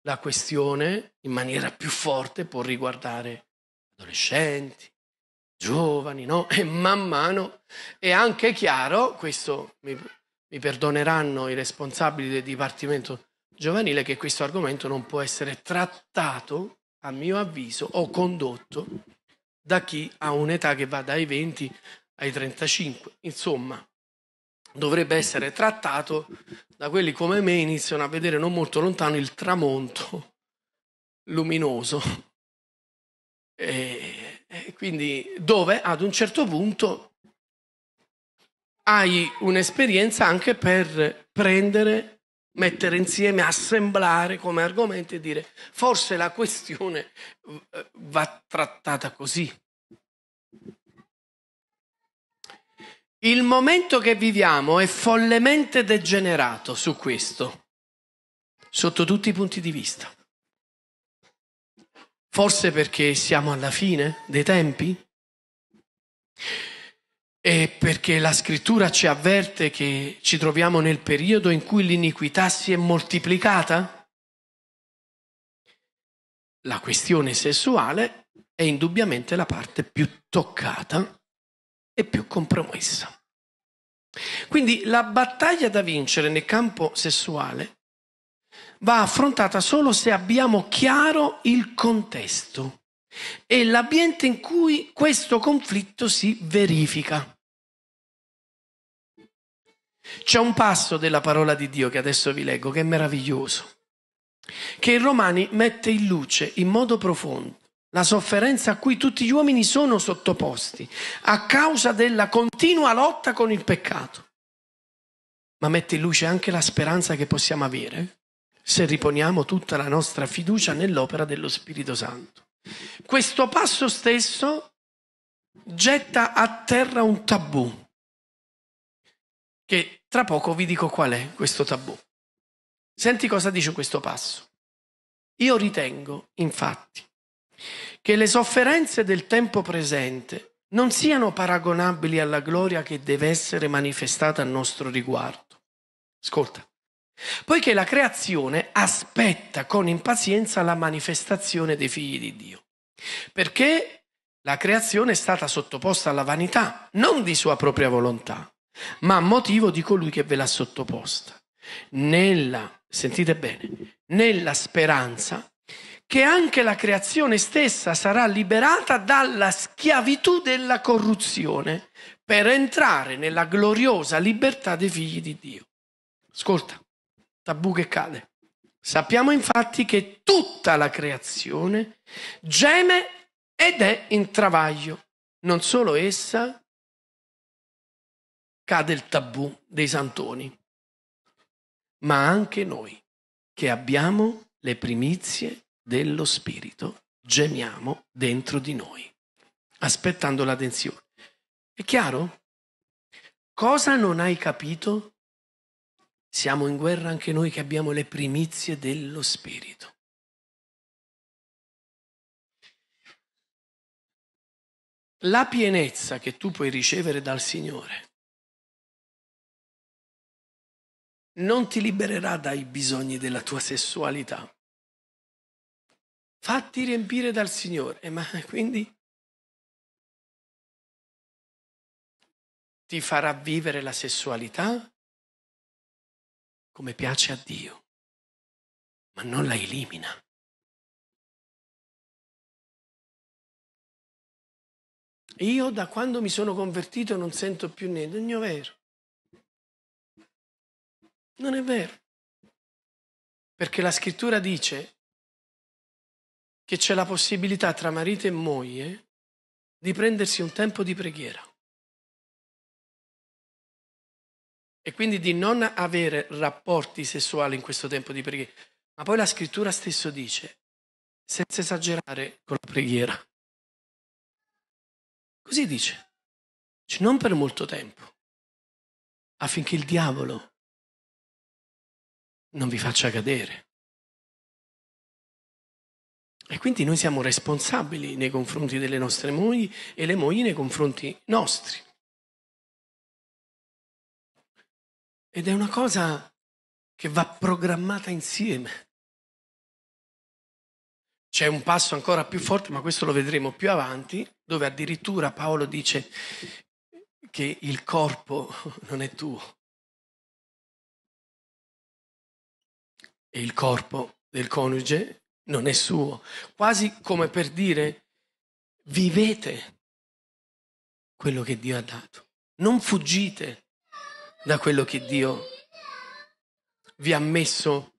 la questione in maniera più forte può riguardare adolescenti, giovani, no? E man mano è anche chiaro, questo mi, mi perdoneranno i responsabili del Dipartimento giovanile, che questo argomento non può essere trattato, a mio avviso, o condotto da chi ha un'età che va dai 20 ai 35. Insomma, dovrebbe essere trattato da quelli come me iniziano a vedere non molto lontano il tramonto luminoso. E, e quindi dove ad un certo punto hai un'esperienza anche per prendere, mettere insieme, assemblare come argomento e dire forse la questione eh, va trattata così. Il momento che viviamo è follemente degenerato su questo, sotto tutti i punti di vista. Forse perché siamo alla fine dei tempi? E perché la scrittura ci avverte che ci troviamo nel periodo in cui l'iniquità si è moltiplicata? La questione sessuale è indubbiamente la parte più toccata e più compromessa. Quindi la battaglia da vincere nel campo sessuale va affrontata solo se abbiamo chiaro il contesto e l'ambiente in cui questo conflitto si verifica. C'è un passo della parola di Dio che adesso vi leggo, che è meraviglioso, che i Romani mette in luce in modo profondo la sofferenza a cui tutti gli uomini sono sottoposti a causa della continua lotta con il peccato. Ma mette in luce anche la speranza che possiamo avere se riponiamo tutta la nostra fiducia nell'opera dello Spirito Santo. Questo passo stesso getta a terra un tabù, che tra poco vi dico qual è questo tabù. Senti cosa dice questo passo. Io ritengo, infatti, che le sofferenze del tempo presente non siano paragonabili alla gloria che deve essere manifestata a nostro riguardo. Ascolta, poiché la creazione aspetta con impazienza la manifestazione dei figli di Dio, perché la creazione è stata sottoposta alla vanità, non di sua propria volontà, ma a motivo di colui che ve l'ha sottoposta. Nella, sentite bene, nella speranza che anche la creazione stessa sarà liberata dalla schiavitù della corruzione per entrare nella gloriosa libertà dei figli di Dio. Ascolta, tabù che cade. Sappiamo infatti che tutta la creazione geme ed è in travaglio. Non solo essa, cade il tabù dei santoni, ma anche noi che abbiamo le primizie dello Spirito gemiamo dentro di noi, aspettando l'attenzione. È chiaro? Cosa non hai capito? Siamo in guerra anche noi che abbiamo le primizie dello Spirito. La pienezza che tu puoi ricevere dal Signore non ti libererà dai bisogni della tua sessualità, fatti riempire dal Signore, ma quindi ti farà vivere la sessualità come piace a Dio, ma non la elimina. Io da quando mi sono convertito non sento più niente, non è vero. Non è vero. Perché la scrittura dice che c'è la possibilità tra marito e moglie di prendersi un tempo di preghiera. E quindi di non avere rapporti sessuali in questo tempo di preghiera. Ma poi la scrittura stesso dice, senza esagerare con la preghiera. Così dice, cioè non per molto tempo, affinché il diavolo non vi faccia cadere. E quindi noi siamo responsabili nei confronti delle nostre mogli e le mogli nei confronti nostri. Ed è una cosa che va programmata insieme. C'è un passo ancora più forte, ma questo lo vedremo più avanti, dove addirittura Paolo dice che il corpo non è tuo. E il corpo del coniuge non è suo, quasi come per dire vivete quello che Dio ha dato, non fuggite da quello che Dio vi ha messo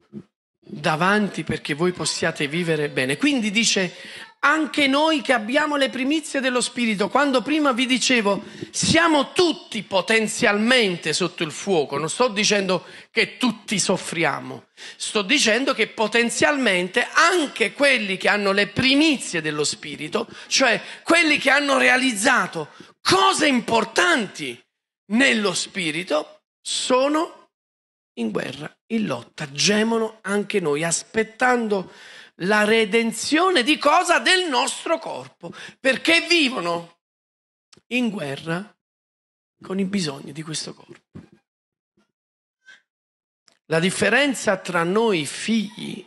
davanti perché voi possiate vivere bene. Quindi dice anche noi che abbiamo le primizie dello Spirito, quando prima vi dicevo siamo tutti potenzialmente sotto il fuoco, non sto dicendo che tutti soffriamo, sto dicendo che potenzialmente anche quelli che hanno le primizie dello Spirito, cioè quelli che hanno realizzato cose importanti nello Spirito, sono in guerra, in lotta, gemono anche noi, aspettando la redenzione di cosa? Del nostro corpo, perché vivono in guerra con i bisogni di questo corpo. La differenza tra noi figli,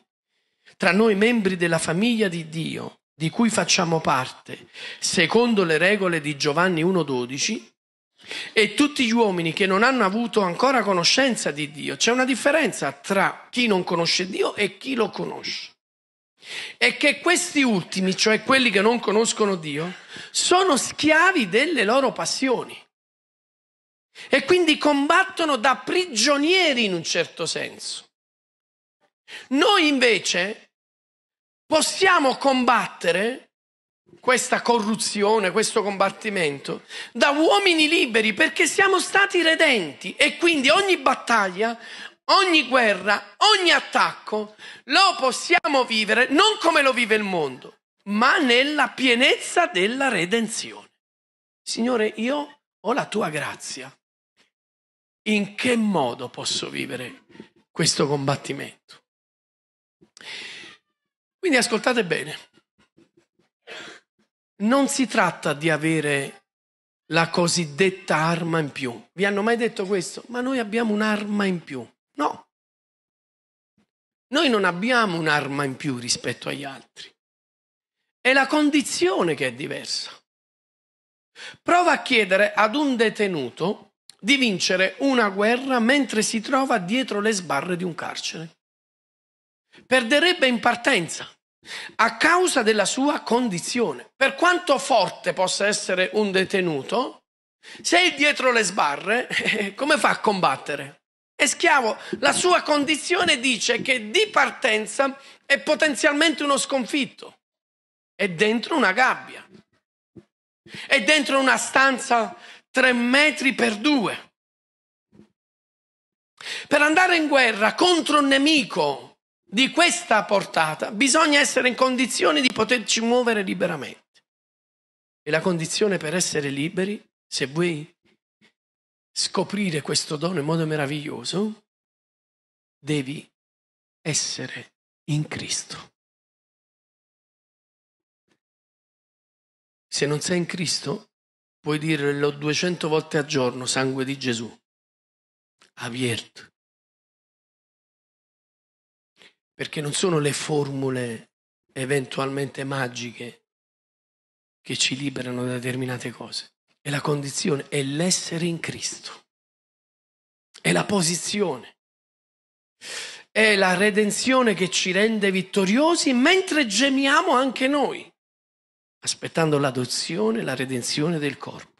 tra noi membri della famiglia di Dio, di cui facciamo parte, secondo le regole di Giovanni 1.12, e tutti gli uomini che non hanno avuto ancora conoscenza di Dio, c'è una differenza tra chi non conosce Dio e chi lo conosce e che questi ultimi, cioè quelli che non conoscono Dio, sono schiavi delle loro passioni e quindi combattono da prigionieri in un certo senso. Noi invece possiamo combattere questa corruzione, questo combattimento, da uomini liberi perché siamo stati redenti e quindi ogni battaglia, ogni guerra, ogni attacco lo possiamo vivere non come lo vive il mondo, ma nella pienezza della redenzione. Signore, io ho la tua grazia. In che modo posso vivere questo combattimento? Quindi ascoltate bene. Non si tratta di avere la cosiddetta arma in più. Vi hanno mai detto questo? Ma noi abbiamo un'arma in più. No. Noi non abbiamo un'arma in più rispetto agli altri. È la condizione che è diversa. Prova a chiedere ad un detenuto di vincere una guerra mentre si trova dietro le sbarre di un carcere. Perderebbe in partenza a causa della sua condizione. Per quanto forte possa essere un detenuto, se è dietro le sbarre, come fa a combattere? È schiavo. La sua condizione dice che di partenza è potenzialmente uno sconfitto. È dentro una gabbia. È dentro una stanza tre metri per due. Per andare in guerra contro un nemico di questa portata bisogna essere in condizione di poterci muovere liberamente. E la condizione per essere liberi, se voi scoprire questo dono in modo meraviglioso, devi essere in Cristo. Se non sei in Cristo, puoi dirlo 200 volte al giorno, sangue di Gesù, aviert. Perché non sono le formule eventualmente magiche che ci liberano da determinate cose è la condizione, è l'essere in Cristo, è la posizione, è la redenzione che ci rende vittoriosi mentre gemiamo anche noi, aspettando l'adozione, la redenzione del corpo.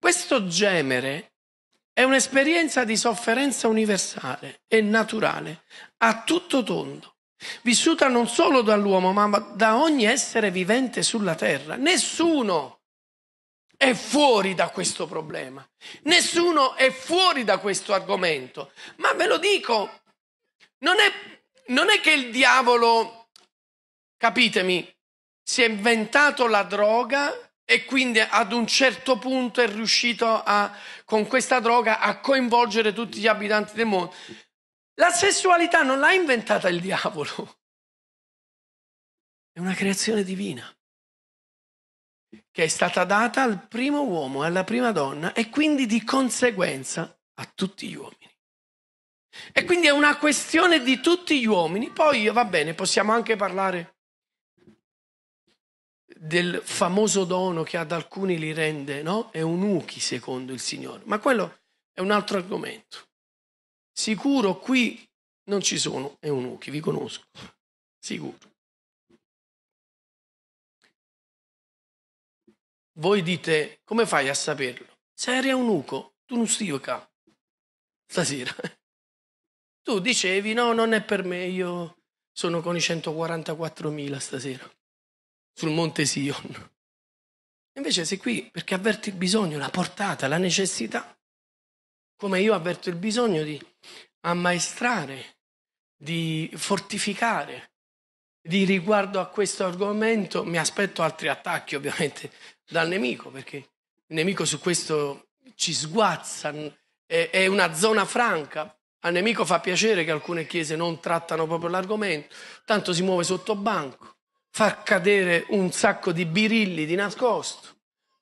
Questo gemere è un'esperienza di sofferenza universale e naturale, a tutto tondo, vissuta non solo dall'uomo, ma da ogni essere vivente sulla terra. Nessuno è fuori da questo problema, nessuno è fuori da questo argomento. Ma ve lo dico, non è, non è che il diavolo, capitemi, si è inventato la droga e quindi ad un certo punto è riuscito a, con questa droga a coinvolgere tutti gli abitanti del mondo. La sessualità non l'ha inventata il diavolo, è una creazione divina che è stata data al primo uomo e alla prima donna e quindi di conseguenza a tutti gli uomini. E quindi è una questione di tutti gli uomini. Poi va bene, possiamo anche parlare del famoso dono che ad alcuni li rende no? eunuchi secondo il Signore, ma quello è un altro argomento. Sicuro qui non ci sono eunuchi, vi conosco, sicuro. Voi dite, come fai a saperlo? Se eri eunuco, tu non stai qua stasera. Tu dicevi, no, non è per me, io sono con i 144.000 stasera, sul monte Sion. Invece sei qui perché avverti il bisogno, la portata, la necessità. Come io avverto il bisogno di ammaestrare, di fortificare, di riguardo a questo argomento mi aspetto altri attacchi ovviamente dal nemico, perché il nemico su questo ci sguazza, è, è una zona franca. Al nemico fa piacere che alcune chiese non trattano proprio l'argomento, tanto si muove sotto banco, fa cadere un sacco di birilli di nascosto.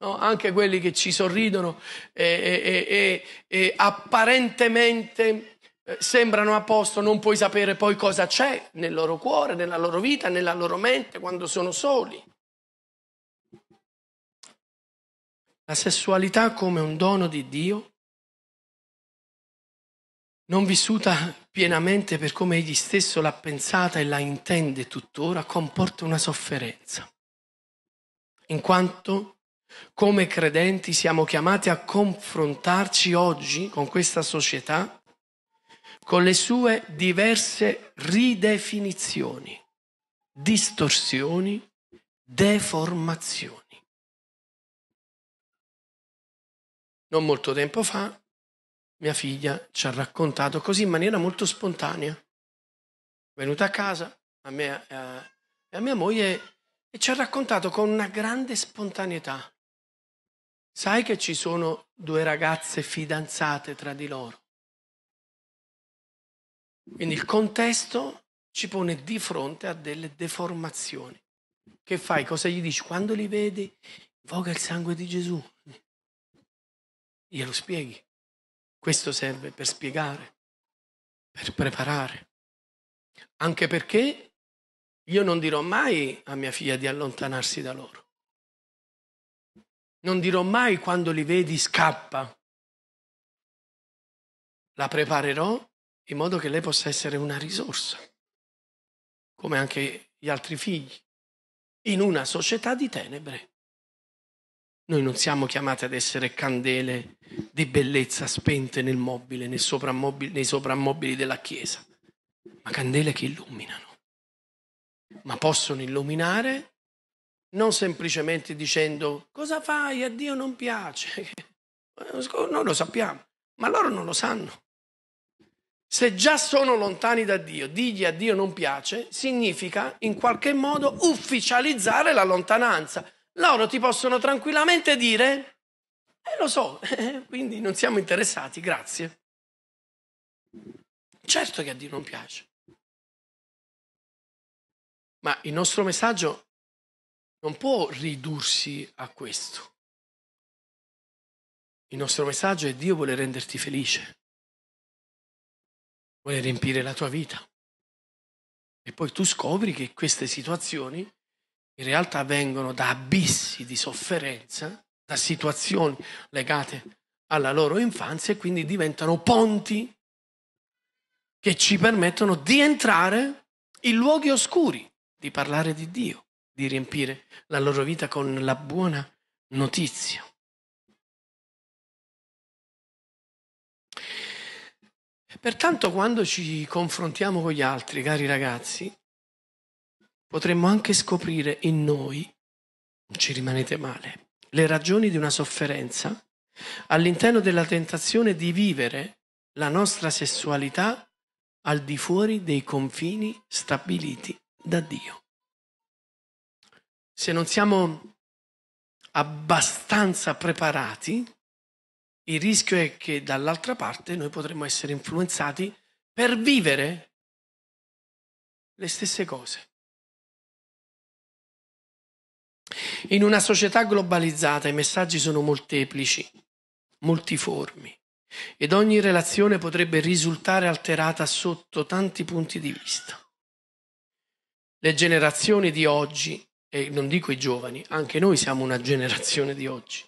No? anche quelli che ci sorridono e, e, e, e apparentemente eh, sembrano a posto, non puoi sapere poi cosa c'è nel loro cuore, nella loro vita, nella loro mente quando sono soli. la sessualità come un dono di Dio, non vissuta pienamente per come Egli stesso l'ha pensata e la intende tuttora, comporta una sofferenza, in quanto come credenti siamo chiamati a confrontarci oggi con questa società, con le sue diverse ridefinizioni, distorsioni, deformazioni. non molto tempo fa, mia figlia ci ha raccontato così in maniera molto spontanea. È venuta a casa a me eh, e a, a mia moglie e ci ha raccontato con una grande spontaneità. Sai che ci sono due ragazze fidanzate tra di loro. Quindi il contesto ci pone di fronte a delle deformazioni. Che fai? Cosa gli dici? Quando li vedi, invoca il sangue di Gesù glielo spieghi. Questo serve per spiegare, per preparare. Anche perché io non dirò mai a mia figlia di allontanarsi da loro. Non dirò mai quando li vedi scappa. La preparerò in modo che lei possa essere una risorsa, come anche gli altri figli, in una società di tenebre. Noi non siamo chiamati ad essere candele di bellezza spente nel mobile, nel soprammobile, nei soprammobili della Chiesa, ma candele che illuminano. Ma possono illuminare non semplicemente dicendo cosa fai a Dio non piace. Noi lo sappiamo, ma loro non lo sanno. Se già sono lontani da Dio, digli a Dio non piace, significa in qualche modo ufficializzare la lontananza loro ti possono tranquillamente dire, eh lo so, eh, quindi non siamo interessati, grazie. Certo che a Dio non piace. Ma il nostro messaggio non può ridursi a questo. Il nostro messaggio è Dio vuole renderti felice, vuole riempire la tua vita. E poi tu scopri che queste situazioni in realtà vengono da abissi di sofferenza, da situazioni legate alla loro infanzia e quindi diventano ponti che ci permettono di entrare in luoghi oscuri, di parlare di Dio, di riempire la loro vita con la buona notizia. Pertanto quando ci confrontiamo con gli altri, cari ragazzi, potremmo anche scoprire in noi, non ci rimanete male, le ragioni di una sofferenza all'interno della tentazione di vivere la nostra sessualità al di fuori dei confini stabiliti da Dio. Se non siamo abbastanza preparati, il rischio è che dall'altra parte noi potremmo essere influenzati per vivere le stesse cose. In una società globalizzata i messaggi sono molteplici, multiformi, ed ogni relazione potrebbe risultare alterata sotto tanti punti di vista. Le generazioni di oggi, e non dico i giovani, anche noi siamo una generazione di oggi,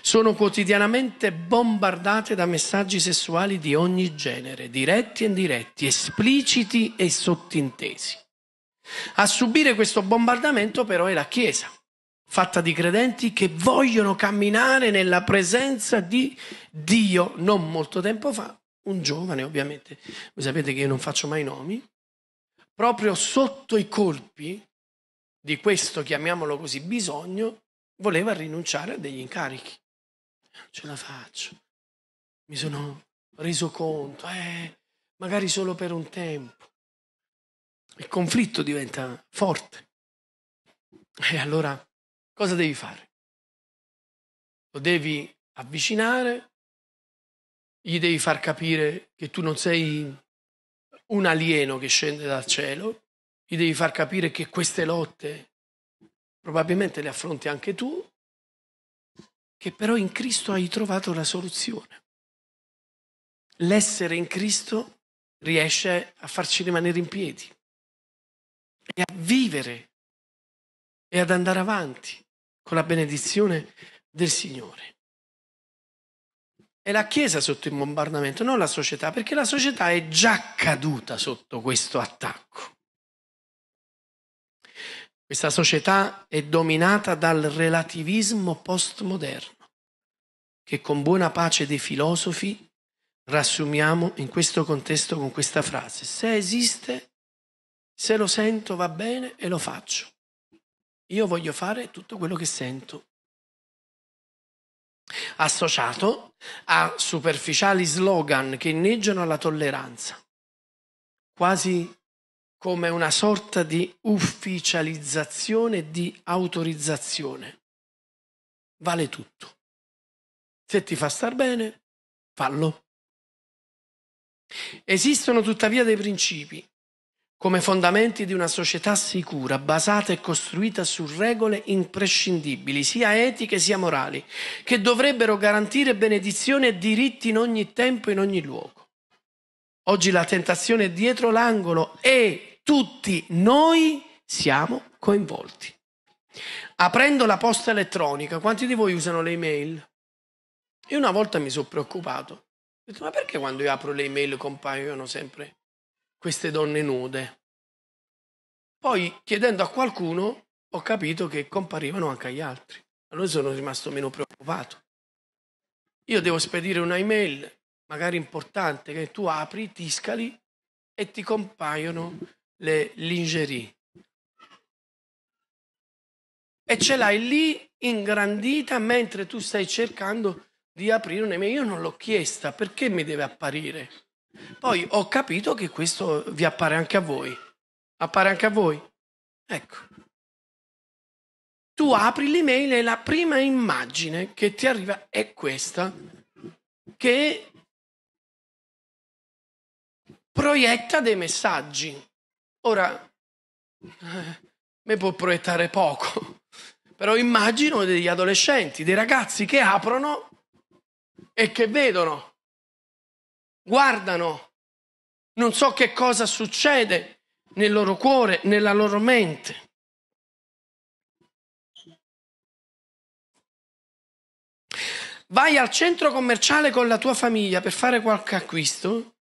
sono quotidianamente bombardate da messaggi sessuali di ogni genere, diretti e indiretti, espliciti e sottintesi. A subire questo bombardamento però è la Chiesa, fatta di credenti che vogliono camminare nella presenza di Dio. Non molto tempo fa, un giovane ovviamente, voi sapete che io non faccio mai nomi, proprio sotto i colpi di questo, chiamiamolo così, bisogno, voleva rinunciare a degli incarichi. Non ce la faccio, mi sono reso conto, eh, magari solo per un tempo il conflitto diventa forte. E allora cosa devi fare? Lo devi avvicinare, gli devi far capire che tu non sei un alieno che scende dal cielo, gli devi far capire che queste lotte probabilmente le affronti anche tu, che però in Cristo hai trovato la soluzione. L'essere in Cristo riesce a farci rimanere in piedi e a vivere e ad andare avanti con la benedizione del Signore. È la Chiesa sotto il bombardamento, non la società, perché la società è già caduta sotto questo attacco. Questa società è dominata dal relativismo postmoderno, che con buona pace dei filosofi rassumiamo in questo contesto con questa frase. Se esiste, se lo sento va bene e lo faccio. Io voglio fare tutto quello che sento. Associato a superficiali slogan che inneggiano alla tolleranza, quasi come una sorta di ufficializzazione di autorizzazione. Vale tutto. Se ti fa star bene, fallo. Esistono tuttavia dei principi come fondamenti di una società sicura, basata e costruita su regole imprescindibili, sia etiche sia morali, che dovrebbero garantire benedizione e diritti in ogni tempo e in ogni luogo. Oggi la tentazione è dietro l'angolo e tutti noi siamo coinvolti. Aprendo la posta elettronica, quanti di voi usano le email? Io una volta mi sono preoccupato. Ho detto, ma perché quando io apro le email compaiono sempre queste donne nude. Poi chiedendo a qualcuno ho capito che comparivano anche agli altri. Allora sono rimasto meno preoccupato. Io devo spedire un'email, magari importante, che tu apri, ti scali e ti compaiono le lingerie. E ce l'hai lì ingrandita mentre tu stai cercando di aprire un'email. Io non l'ho chiesta, perché mi deve apparire? Poi ho capito che questo vi appare anche a voi. Appare anche a voi? Ecco. Tu apri l'email e la prima immagine che ti arriva è questa, che proietta dei messaggi. Ora, eh, me può proiettare poco, però immagino degli adolescenti, dei ragazzi che aprono e che vedono guardano, non so che cosa succede nel loro cuore, nella loro mente. Vai al centro commerciale con la tua famiglia per fare qualche acquisto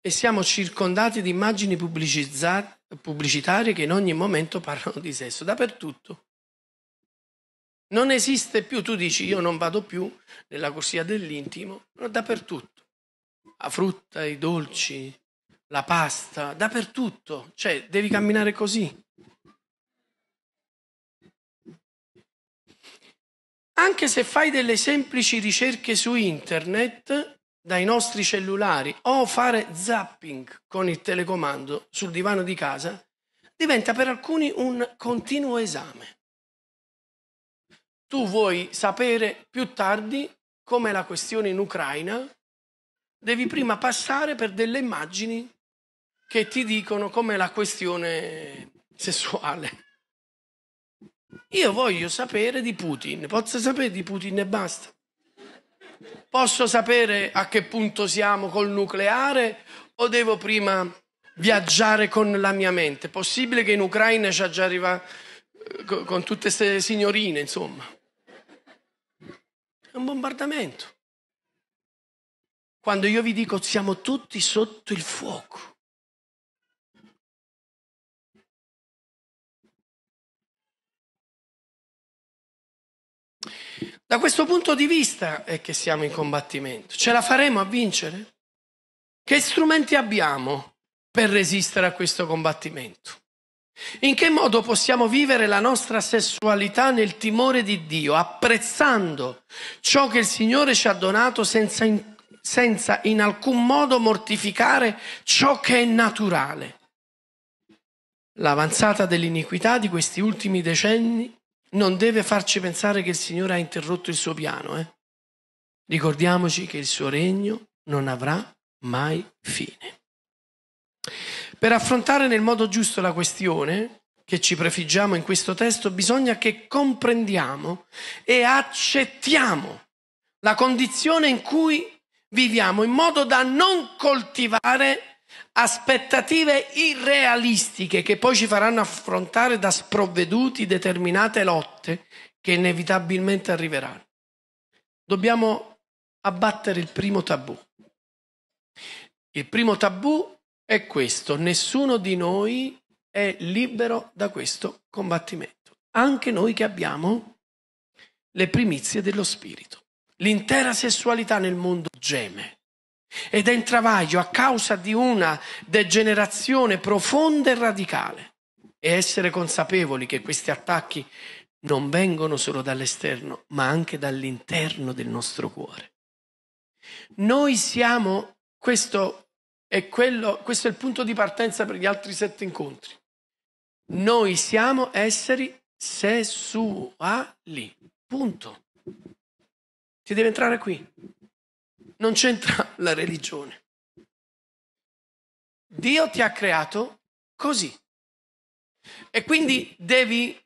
e siamo circondati di immagini pubblicitarie che in ogni momento parlano di sesso, dappertutto. Non esiste più, tu dici io non vado più nella corsia dell'intimo, dappertutto la frutta, i dolci, la pasta, dappertutto. Cioè, devi camminare così. Anche se fai delle semplici ricerche su internet, dai nostri cellulari, o fare zapping con il telecomando sul divano di casa, diventa per alcuni un continuo esame. Tu vuoi sapere più tardi come la questione in Ucraina devi prima passare per delle immagini che ti dicono come la questione sessuale. Io voglio sapere di Putin, posso sapere di Putin e basta. Posso sapere a che punto siamo col nucleare o devo prima viaggiare con la mia mente? Possibile che in Ucraina ci già arrivato eh, con tutte queste signorine, insomma. È un bombardamento. Quando io vi dico siamo tutti sotto il fuoco. Da questo punto di vista è che siamo in combattimento. Ce la faremo a vincere? Che strumenti abbiamo per resistere a questo combattimento? In che modo possiamo vivere la nostra sessualità nel timore di Dio, apprezzando ciò che il Signore ci ha donato senza senza in alcun modo mortificare ciò che è naturale. L'avanzata dell'iniquità di questi ultimi decenni non deve farci pensare che il Signore ha interrotto il suo piano. Eh? Ricordiamoci che il suo regno non avrà mai fine. Per affrontare nel modo giusto la questione che ci prefiggiamo in questo testo, bisogna che comprendiamo e accettiamo la condizione in cui viviamo in modo da non coltivare aspettative irrealistiche che poi ci faranno affrontare da sprovveduti determinate lotte che inevitabilmente arriveranno. Dobbiamo abbattere il primo tabù. Il primo tabù è questo, nessuno di noi è libero da questo combattimento, anche noi che abbiamo le primizie dello Spirito. L'intera sessualità nel mondo geme ed è in travaglio a causa di una degenerazione profonda e radicale. E essere consapevoli che questi attacchi non vengono solo dall'esterno, ma anche dall'interno del nostro cuore. Noi siamo, questo è, quello, questo è il punto di partenza per gli altri sette incontri. Noi siamo esseri sessuali, punto. Si deve entrare qui. Non c'entra la religione. Dio ti ha creato così. E quindi devi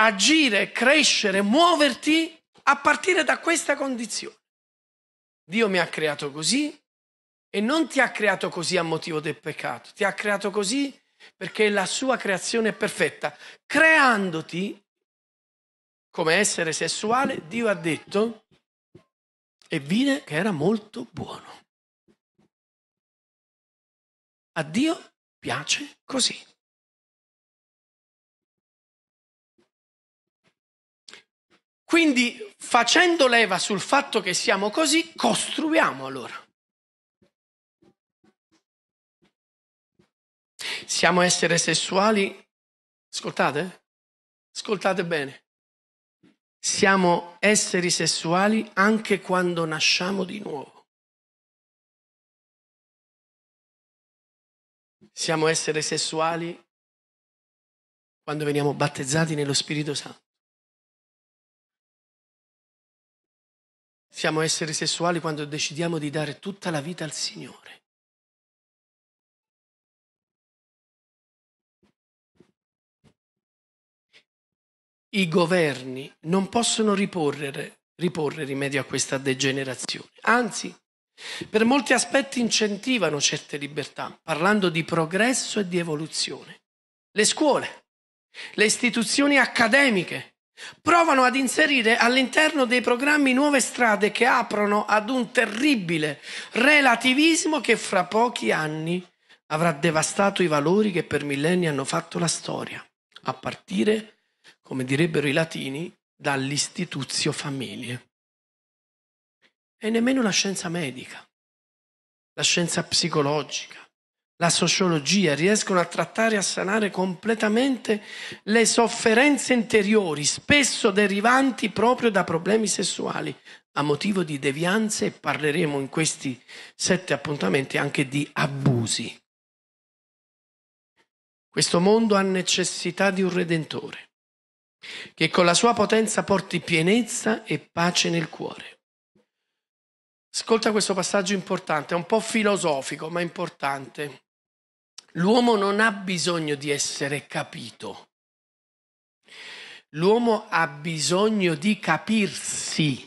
agire, crescere, muoverti a partire da questa condizione. Dio mi ha creato così e non ti ha creato così a motivo del peccato, ti ha creato così perché la sua creazione è perfetta, creandoti come essere sessuale, Dio ha detto e vide che era molto buono. A Dio piace così. Quindi facendo leva sul fatto che siamo così, costruiamo allora. Siamo essere sessuali, ascoltate, eh? ascoltate bene, siamo esseri sessuali anche quando nasciamo di nuovo. Siamo esseri sessuali quando veniamo battezzati nello Spirito Santo. Siamo esseri sessuali quando decidiamo di dare tutta la vita al Signore. i governi non possono riporre, riporre rimedio a questa degenerazione. Anzi, per molti aspetti incentivano certe libertà, parlando di progresso e di evoluzione. Le scuole, le istituzioni accademiche provano ad inserire all'interno dei programmi nuove strade che aprono ad un terribile relativismo che fra pochi anni avrà devastato i valori che per millenni hanno fatto la storia, a partire come direbbero i latini, dall'istituzio famiglie. E nemmeno la scienza medica, la scienza psicologica, la sociologia riescono a trattare e a sanare completamente le sofferenze interiori, spesso derivanti proprio da problemi sessuali, a motivo di devianze e parleremo in questi sette appuntamenti anche di abusi. Questo mondo ha necessità di un redentore che con la sua potenza porti pienezza e pace nel cuore. Ascolta questo passaggio importante, è un po' filosofico, ma importante. L'uomo non ha bisogno di essere capito. L'uomo ha bisogno di capirsi.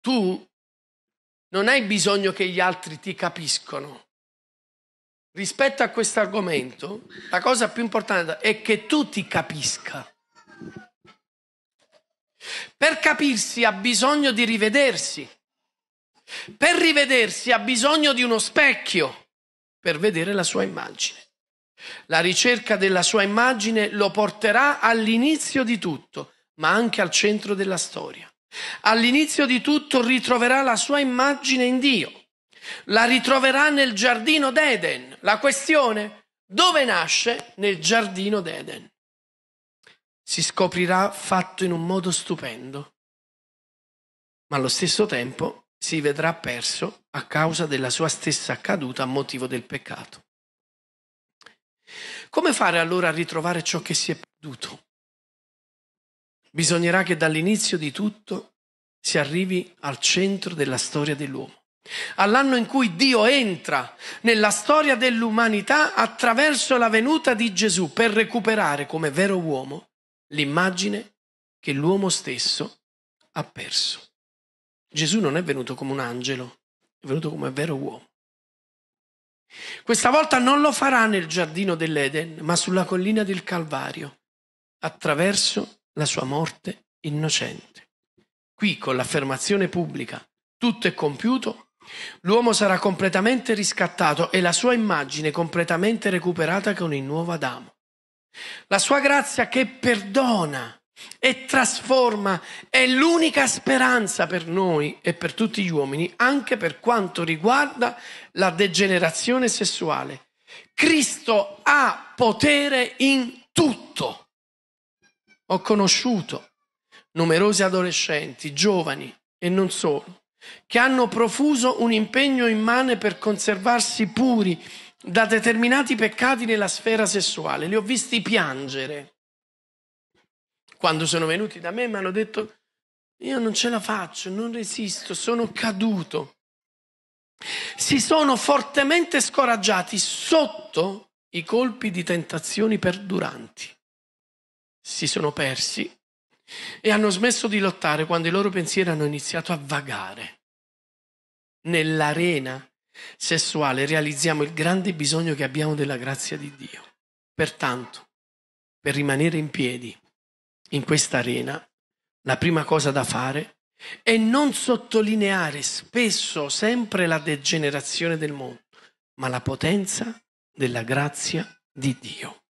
Tu non hai bisogno che gli altri ti capiscono rispetto a questo argomento, la cosa più importante è che tu ti capisca. Per capirsi ha bisogno di rivedersi. Per rivedersi ha bisogno di uno specchio per vedere la sua immagine. La ricerca della sua immagine lo porterà all'inizio di tutto, ma anche al centro della storia. All'inizio di tutto ritroverà la sua immagine in Dio. La ritroverà nel giardino d'Eden. La questione? Dove nasce? Nel giardino d'Eden. Si scoprirà fatto in un modo stupendo, ma allo stesso tempo si vedrà perso a causa della sua stessa caduta a motivo del peccato. Come fare allora a ritrovare ciò che si è perduto? Bisognerà che dall'inizio di tutto si arrivi al centro della storia dell'uomo all'anno in cui Dio entra nella storia dell'umanità attraverso la venuta di Gesù per recuperare come vero uomo l'immagine che l'uomo stesso ha perso. Gesù non è venuto come un angelo, è venuto come vero uomo. Questa volta non lo farà nel giardino dell'Eden, ma sulla collina del Calvario, attraverso la sua morte innocente. Qui, con l'affermazione pubblica, tutto è compiuto, L'uomo sarà completamente riscattato e la sua immagine completamente recuperata con il nuovo Adamo. La sua grazia che perdona e trasforma è l'unica speranza per noi e per tutti gli uomini, anche per quanto riguarda la degenerazione sessuale. Cristo ha potere in tutto. Ho conosciuto numerosi adolescenti, giovani e non solo, che hanno profuso un impegno immane per conservarsi puri da determinati peccati nella sfera sessuale. Li ho visti piangere. Quando sono venuti da me e mi hanno detto, io non ce la faccio, non resisto, sono caduto. Si sono fortemente scoraggiati sotto i colpi di tentazioni perduranti. Si sono persi e hanno smesso di lottare quando i loro pensieri hanno iniziato a vagare nell'arena sessuale realizziamo il grande bisogno che abbiamo della grazia di Dio. Pertanto, per rimanere in piedi in questa arena, la prima cosa da fare è non sottolineare spesso sempre la degenerazione del mondo, ma la potenza della grazia di Dio.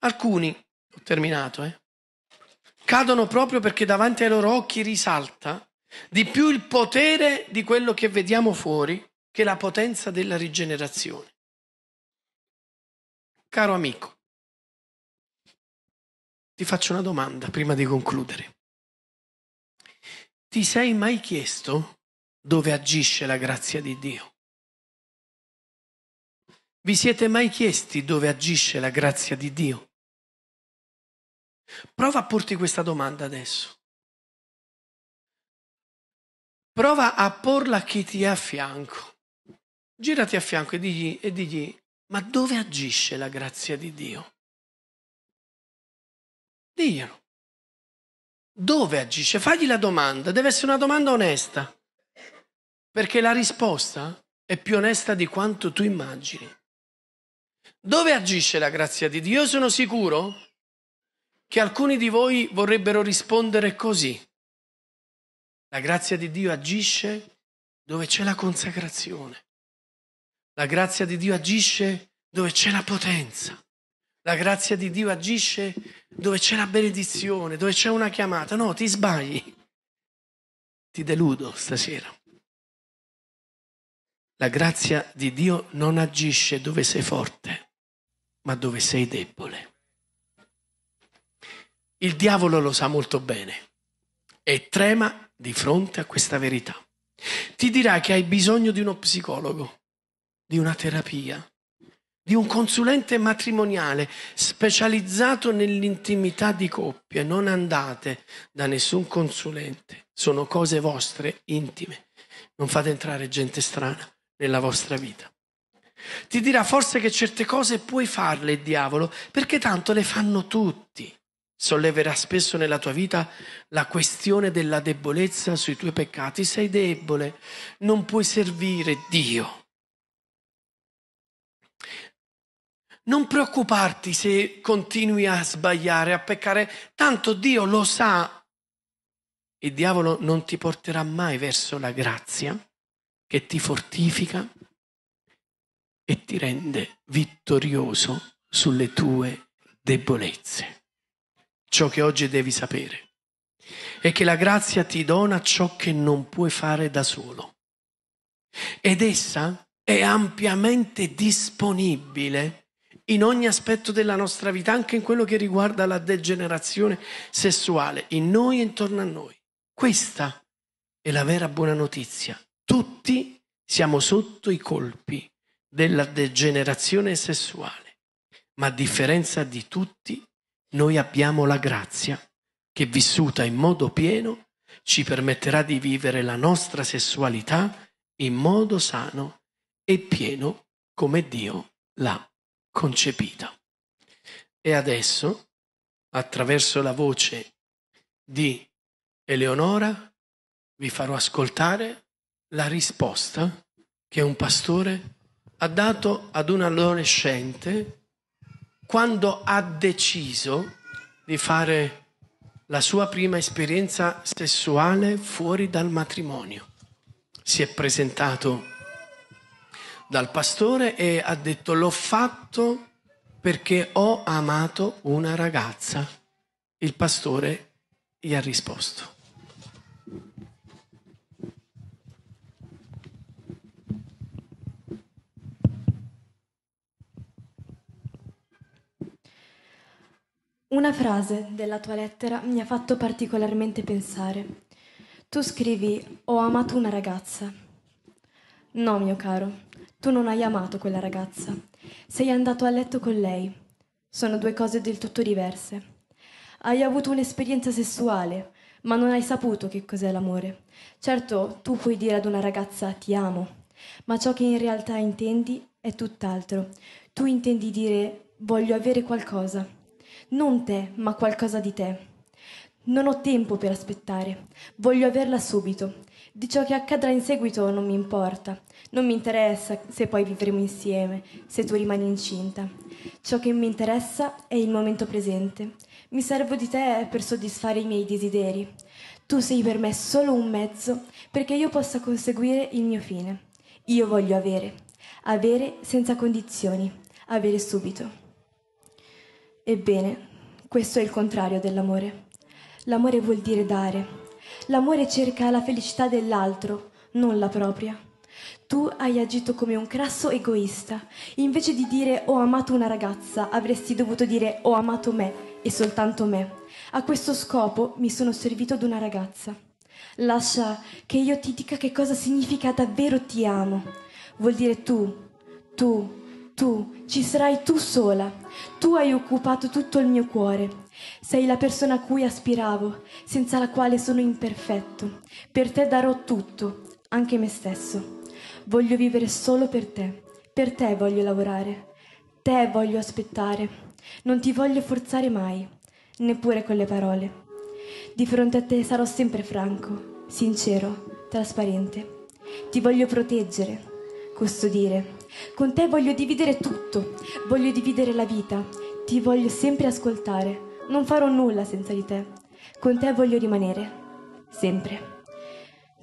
Alcuni, ho terminato, eh, cadono proprio perché davanti ai loro occhi risalta di più il potere di quello che vediamo fuori che la potenza della rigenerazione. Caro amico, ti faccio una domanda prima di concludere. Ti sei mai chiesto dove agisce la grazia di Dio? Vi siete mai chiesti dove agisce la grazia di Dio? Prova a porti questa domanda adesso prova a porla a chi ti è a fianco. Girati a fianco e digli, e digli ma dove agisce la grazia di Dio? Diglielo. Dove agisce? Fagli la domanda, deve essere una domanda onesta, perché la risposta è più onesta di quanto tu immagini. Dove agisce la grazia di Dio? Io sono sicuro che alcuni di voi vorrebbero rispondere così. La grazia di Dio agisce dove c'è la consacrazione. La grazia di Dio agisce dove c'è la potenza. La grazia di Dio agisce dove c'è la benedizione, dove c'è una chiamata. No, ti sbagli. Ti deludo stasera. La grazia di Dio non agisce dove sei forte, ma dove sei debole. Il diavolo lo sa molto bene e trema di fronte a questa verità. Ti dirà che hai bisogno di uno psicologo, di una terapia, di un consulente matrimoniale specializzato nell'intimità di coppie. Non andate da nessun consulente, sono cose vostre intime. Non fate entrare gente strana nella vostra vita. Ti dirà forse che certe cose puoi farle, il diavolo, perché tanto le fanno tutti solleverà spesso nella tua vita la questione della debolezza sui tuoi peccati. Sei debole, non puoi servire Dio. Non preoccuparti se continui a sbagliare, a peccare, tanto Dio lo sa. Il diavolo non ti porterà mai verso la grazia che ti fortifica e ti rende vittorioso sulle tue debolezze ciò che oggi devi sapere è che la grazia ti dona ciò che non puoi fare da solo ed essa è ampiamente disponibile in ogni aspetto della nostra vita, anche in quello che riguarda la degenerazione sessuale, in noi e intorno a noi. Questa è la vera buona notizia. Tutti siamo sotto i colpi della degenerazione sessuale, ma a differenza di tutti noi abbiamo la grazia che vissuta in modo pieno ci permetterà di vivere la nostra sessualità in modo sano e pieno come Dio l'ha concepita. E adesso, attraverso la voce di Eleonora, vi farò ascoltare la risposta che un pastore ha dato ad un adolescente quando ha deciso di fare la sua prima esperienza sessuale fuori dal matrimonio. Si è presentato dal pastore e ha detto l'ho fatto perché ho amato una ragazza. Il pastore gli ha risposto. Una frase della tua lettera mi ha fatto particolarmente pensare. Tu scrivi Ho amato una ragazza. No, mio caro, tu non hai amato quella ragazza. Sei andato a letto con lei. Sono due cose del tutto diverse. Hai avuto un'esperienza sessuale, ma non hai saputo che cos'è l'amore. Certo, tu puoi dire ad una ragazza ti amo, ma ciò che in realtà intendi è tutt'altro. Tu intendi dire voglio avere qualcosa non te, ma qualcosa di te. Non ho tempo per aspettare, voglio averla subito. Di ciò che accadrà in seguito non mi importa, non mi interessa se poi vivremo insieme, se tu rimani incinta. Ciò che mi interessa è il momento presente. Mi servo di te per soddisfare i miei desideri. Tu sei per me solo un mezzo perché io possa conseguire il mio fine. Io voglio avere, avere senza condizioni, avere subito. Ebbene, questo è il contrario dell'amore. L'amore vuol dire dare. L'amore cerca la felicità dell'altro, non la propria. Tu hai agito come un crasso egoista. Invece di dire ho amato una ragazza, avresti dovuto dire ho amato me e soltanto me. A questo scopo mi sono servito ad una ragazza. Lascia che io ti dica che cosa significa davvero ti amo. Vuol dire tu, tu, tu, ci sarai tu sola. Tu hai occupato tutto il mio cuore. Sei la persona a cui aspiravo, senza la quale sono imperfetto. Per te darò tutto, anche me stesso. Voglio vivere solo per te. Per te voglio lavorare. Te voglio aspettare. Non ti voglio forzare mai, neppure con le parole. Di fronte a te sarò sempre franco, sincero, trasparente. Ti voglio proteggere, custodire con te voglio dividere tutto, voglio dividere la vita, ti voglio sempre ascoltare, non farò nulla senza di te. Con te voglio rimanere, sempre.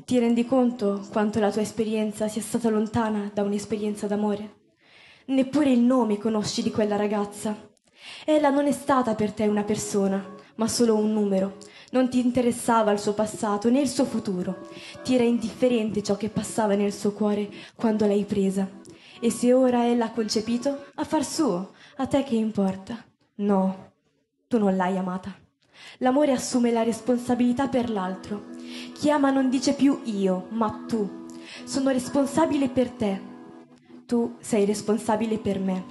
Ti rendi conto quanto la tua esperienza sia stata lontana da un'esperienza d'amore? Neppure il nome conosci di quella ragazza. Ella non è stata per te una persona, ma solo un numero. Non ti interessava il suo passato né il suo futuro. Ti era indifferente ciò che passava nel suo cuore quando l'hai presa. E se ora ella ha concepito, a far suo, a te che importa? No, tu non l'hai amata. L'amore assume la responsabilità per l'altro. Chi ama non dice più io, ma tu. Sono responsabile per te. Tu sei responsabile per me.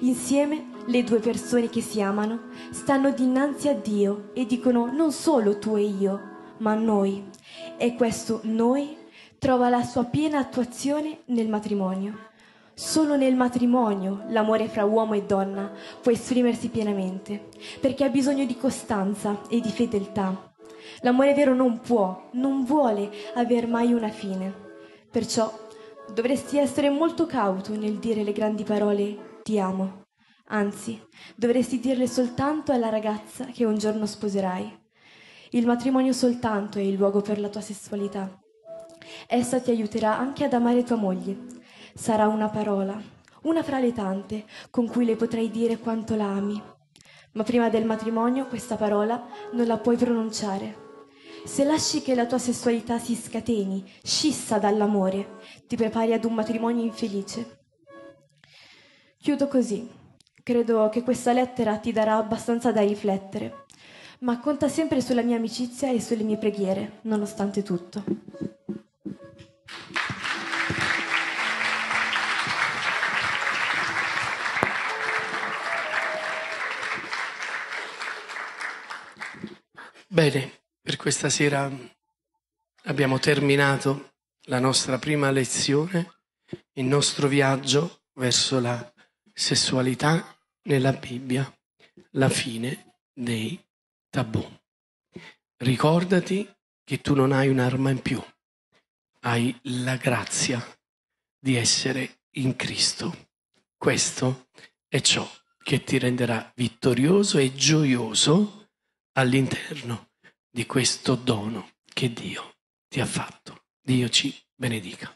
Insieme le due persone che si amano stanno dinanzi a Dio e dicono non solo tu e io, ma noi. E questo noi trova la sua piena attuazione nel matrimonio. Solo nel matrimonio l'amore fra uomo e donna può esprimersi pienamente, perché ha bisogno di costanza e di fedeltà. L'amore vero non può, non vuole aver mai una fine. Perciò dovresti essere molto cauto nel dire le grandi parole ti amo. Anzi, dovresti dirle soltanto alla ragazza che un giorno sposerai. Il matrimonio soltanto è il luogo per la tua sessualità. Essa ti aiuterà anche ad amare tua moglie sarà una parola, una fra le tante, con cui le potrai dire quanto la ami. Ma prima del matrimonio questa parola non la puoi pronunciare. Se lasci che la tua sessualità si scateni, scissa dall'amore, ti prepari ad un matrimonio infelice. Chiudo così. Credo che questa lettera ti darà abbastanza da riflettere, ma conta sempre sulla mia amicizia e sulle mie preghiere, nonostante tutto. Bene, per questa sera abbiamo terminato la nostra prima lezione, il nostro viaggio verso la sessualità nella Bibbia, la fine dei tabù. Ricordati che tu non hai un'arma in più, hai la grazia di essere in Cristo. Questo è ciò che ti renderà vittorioso e gioioso all'interno di questo dono che Dio ti ha fatto. Dio ci benedica.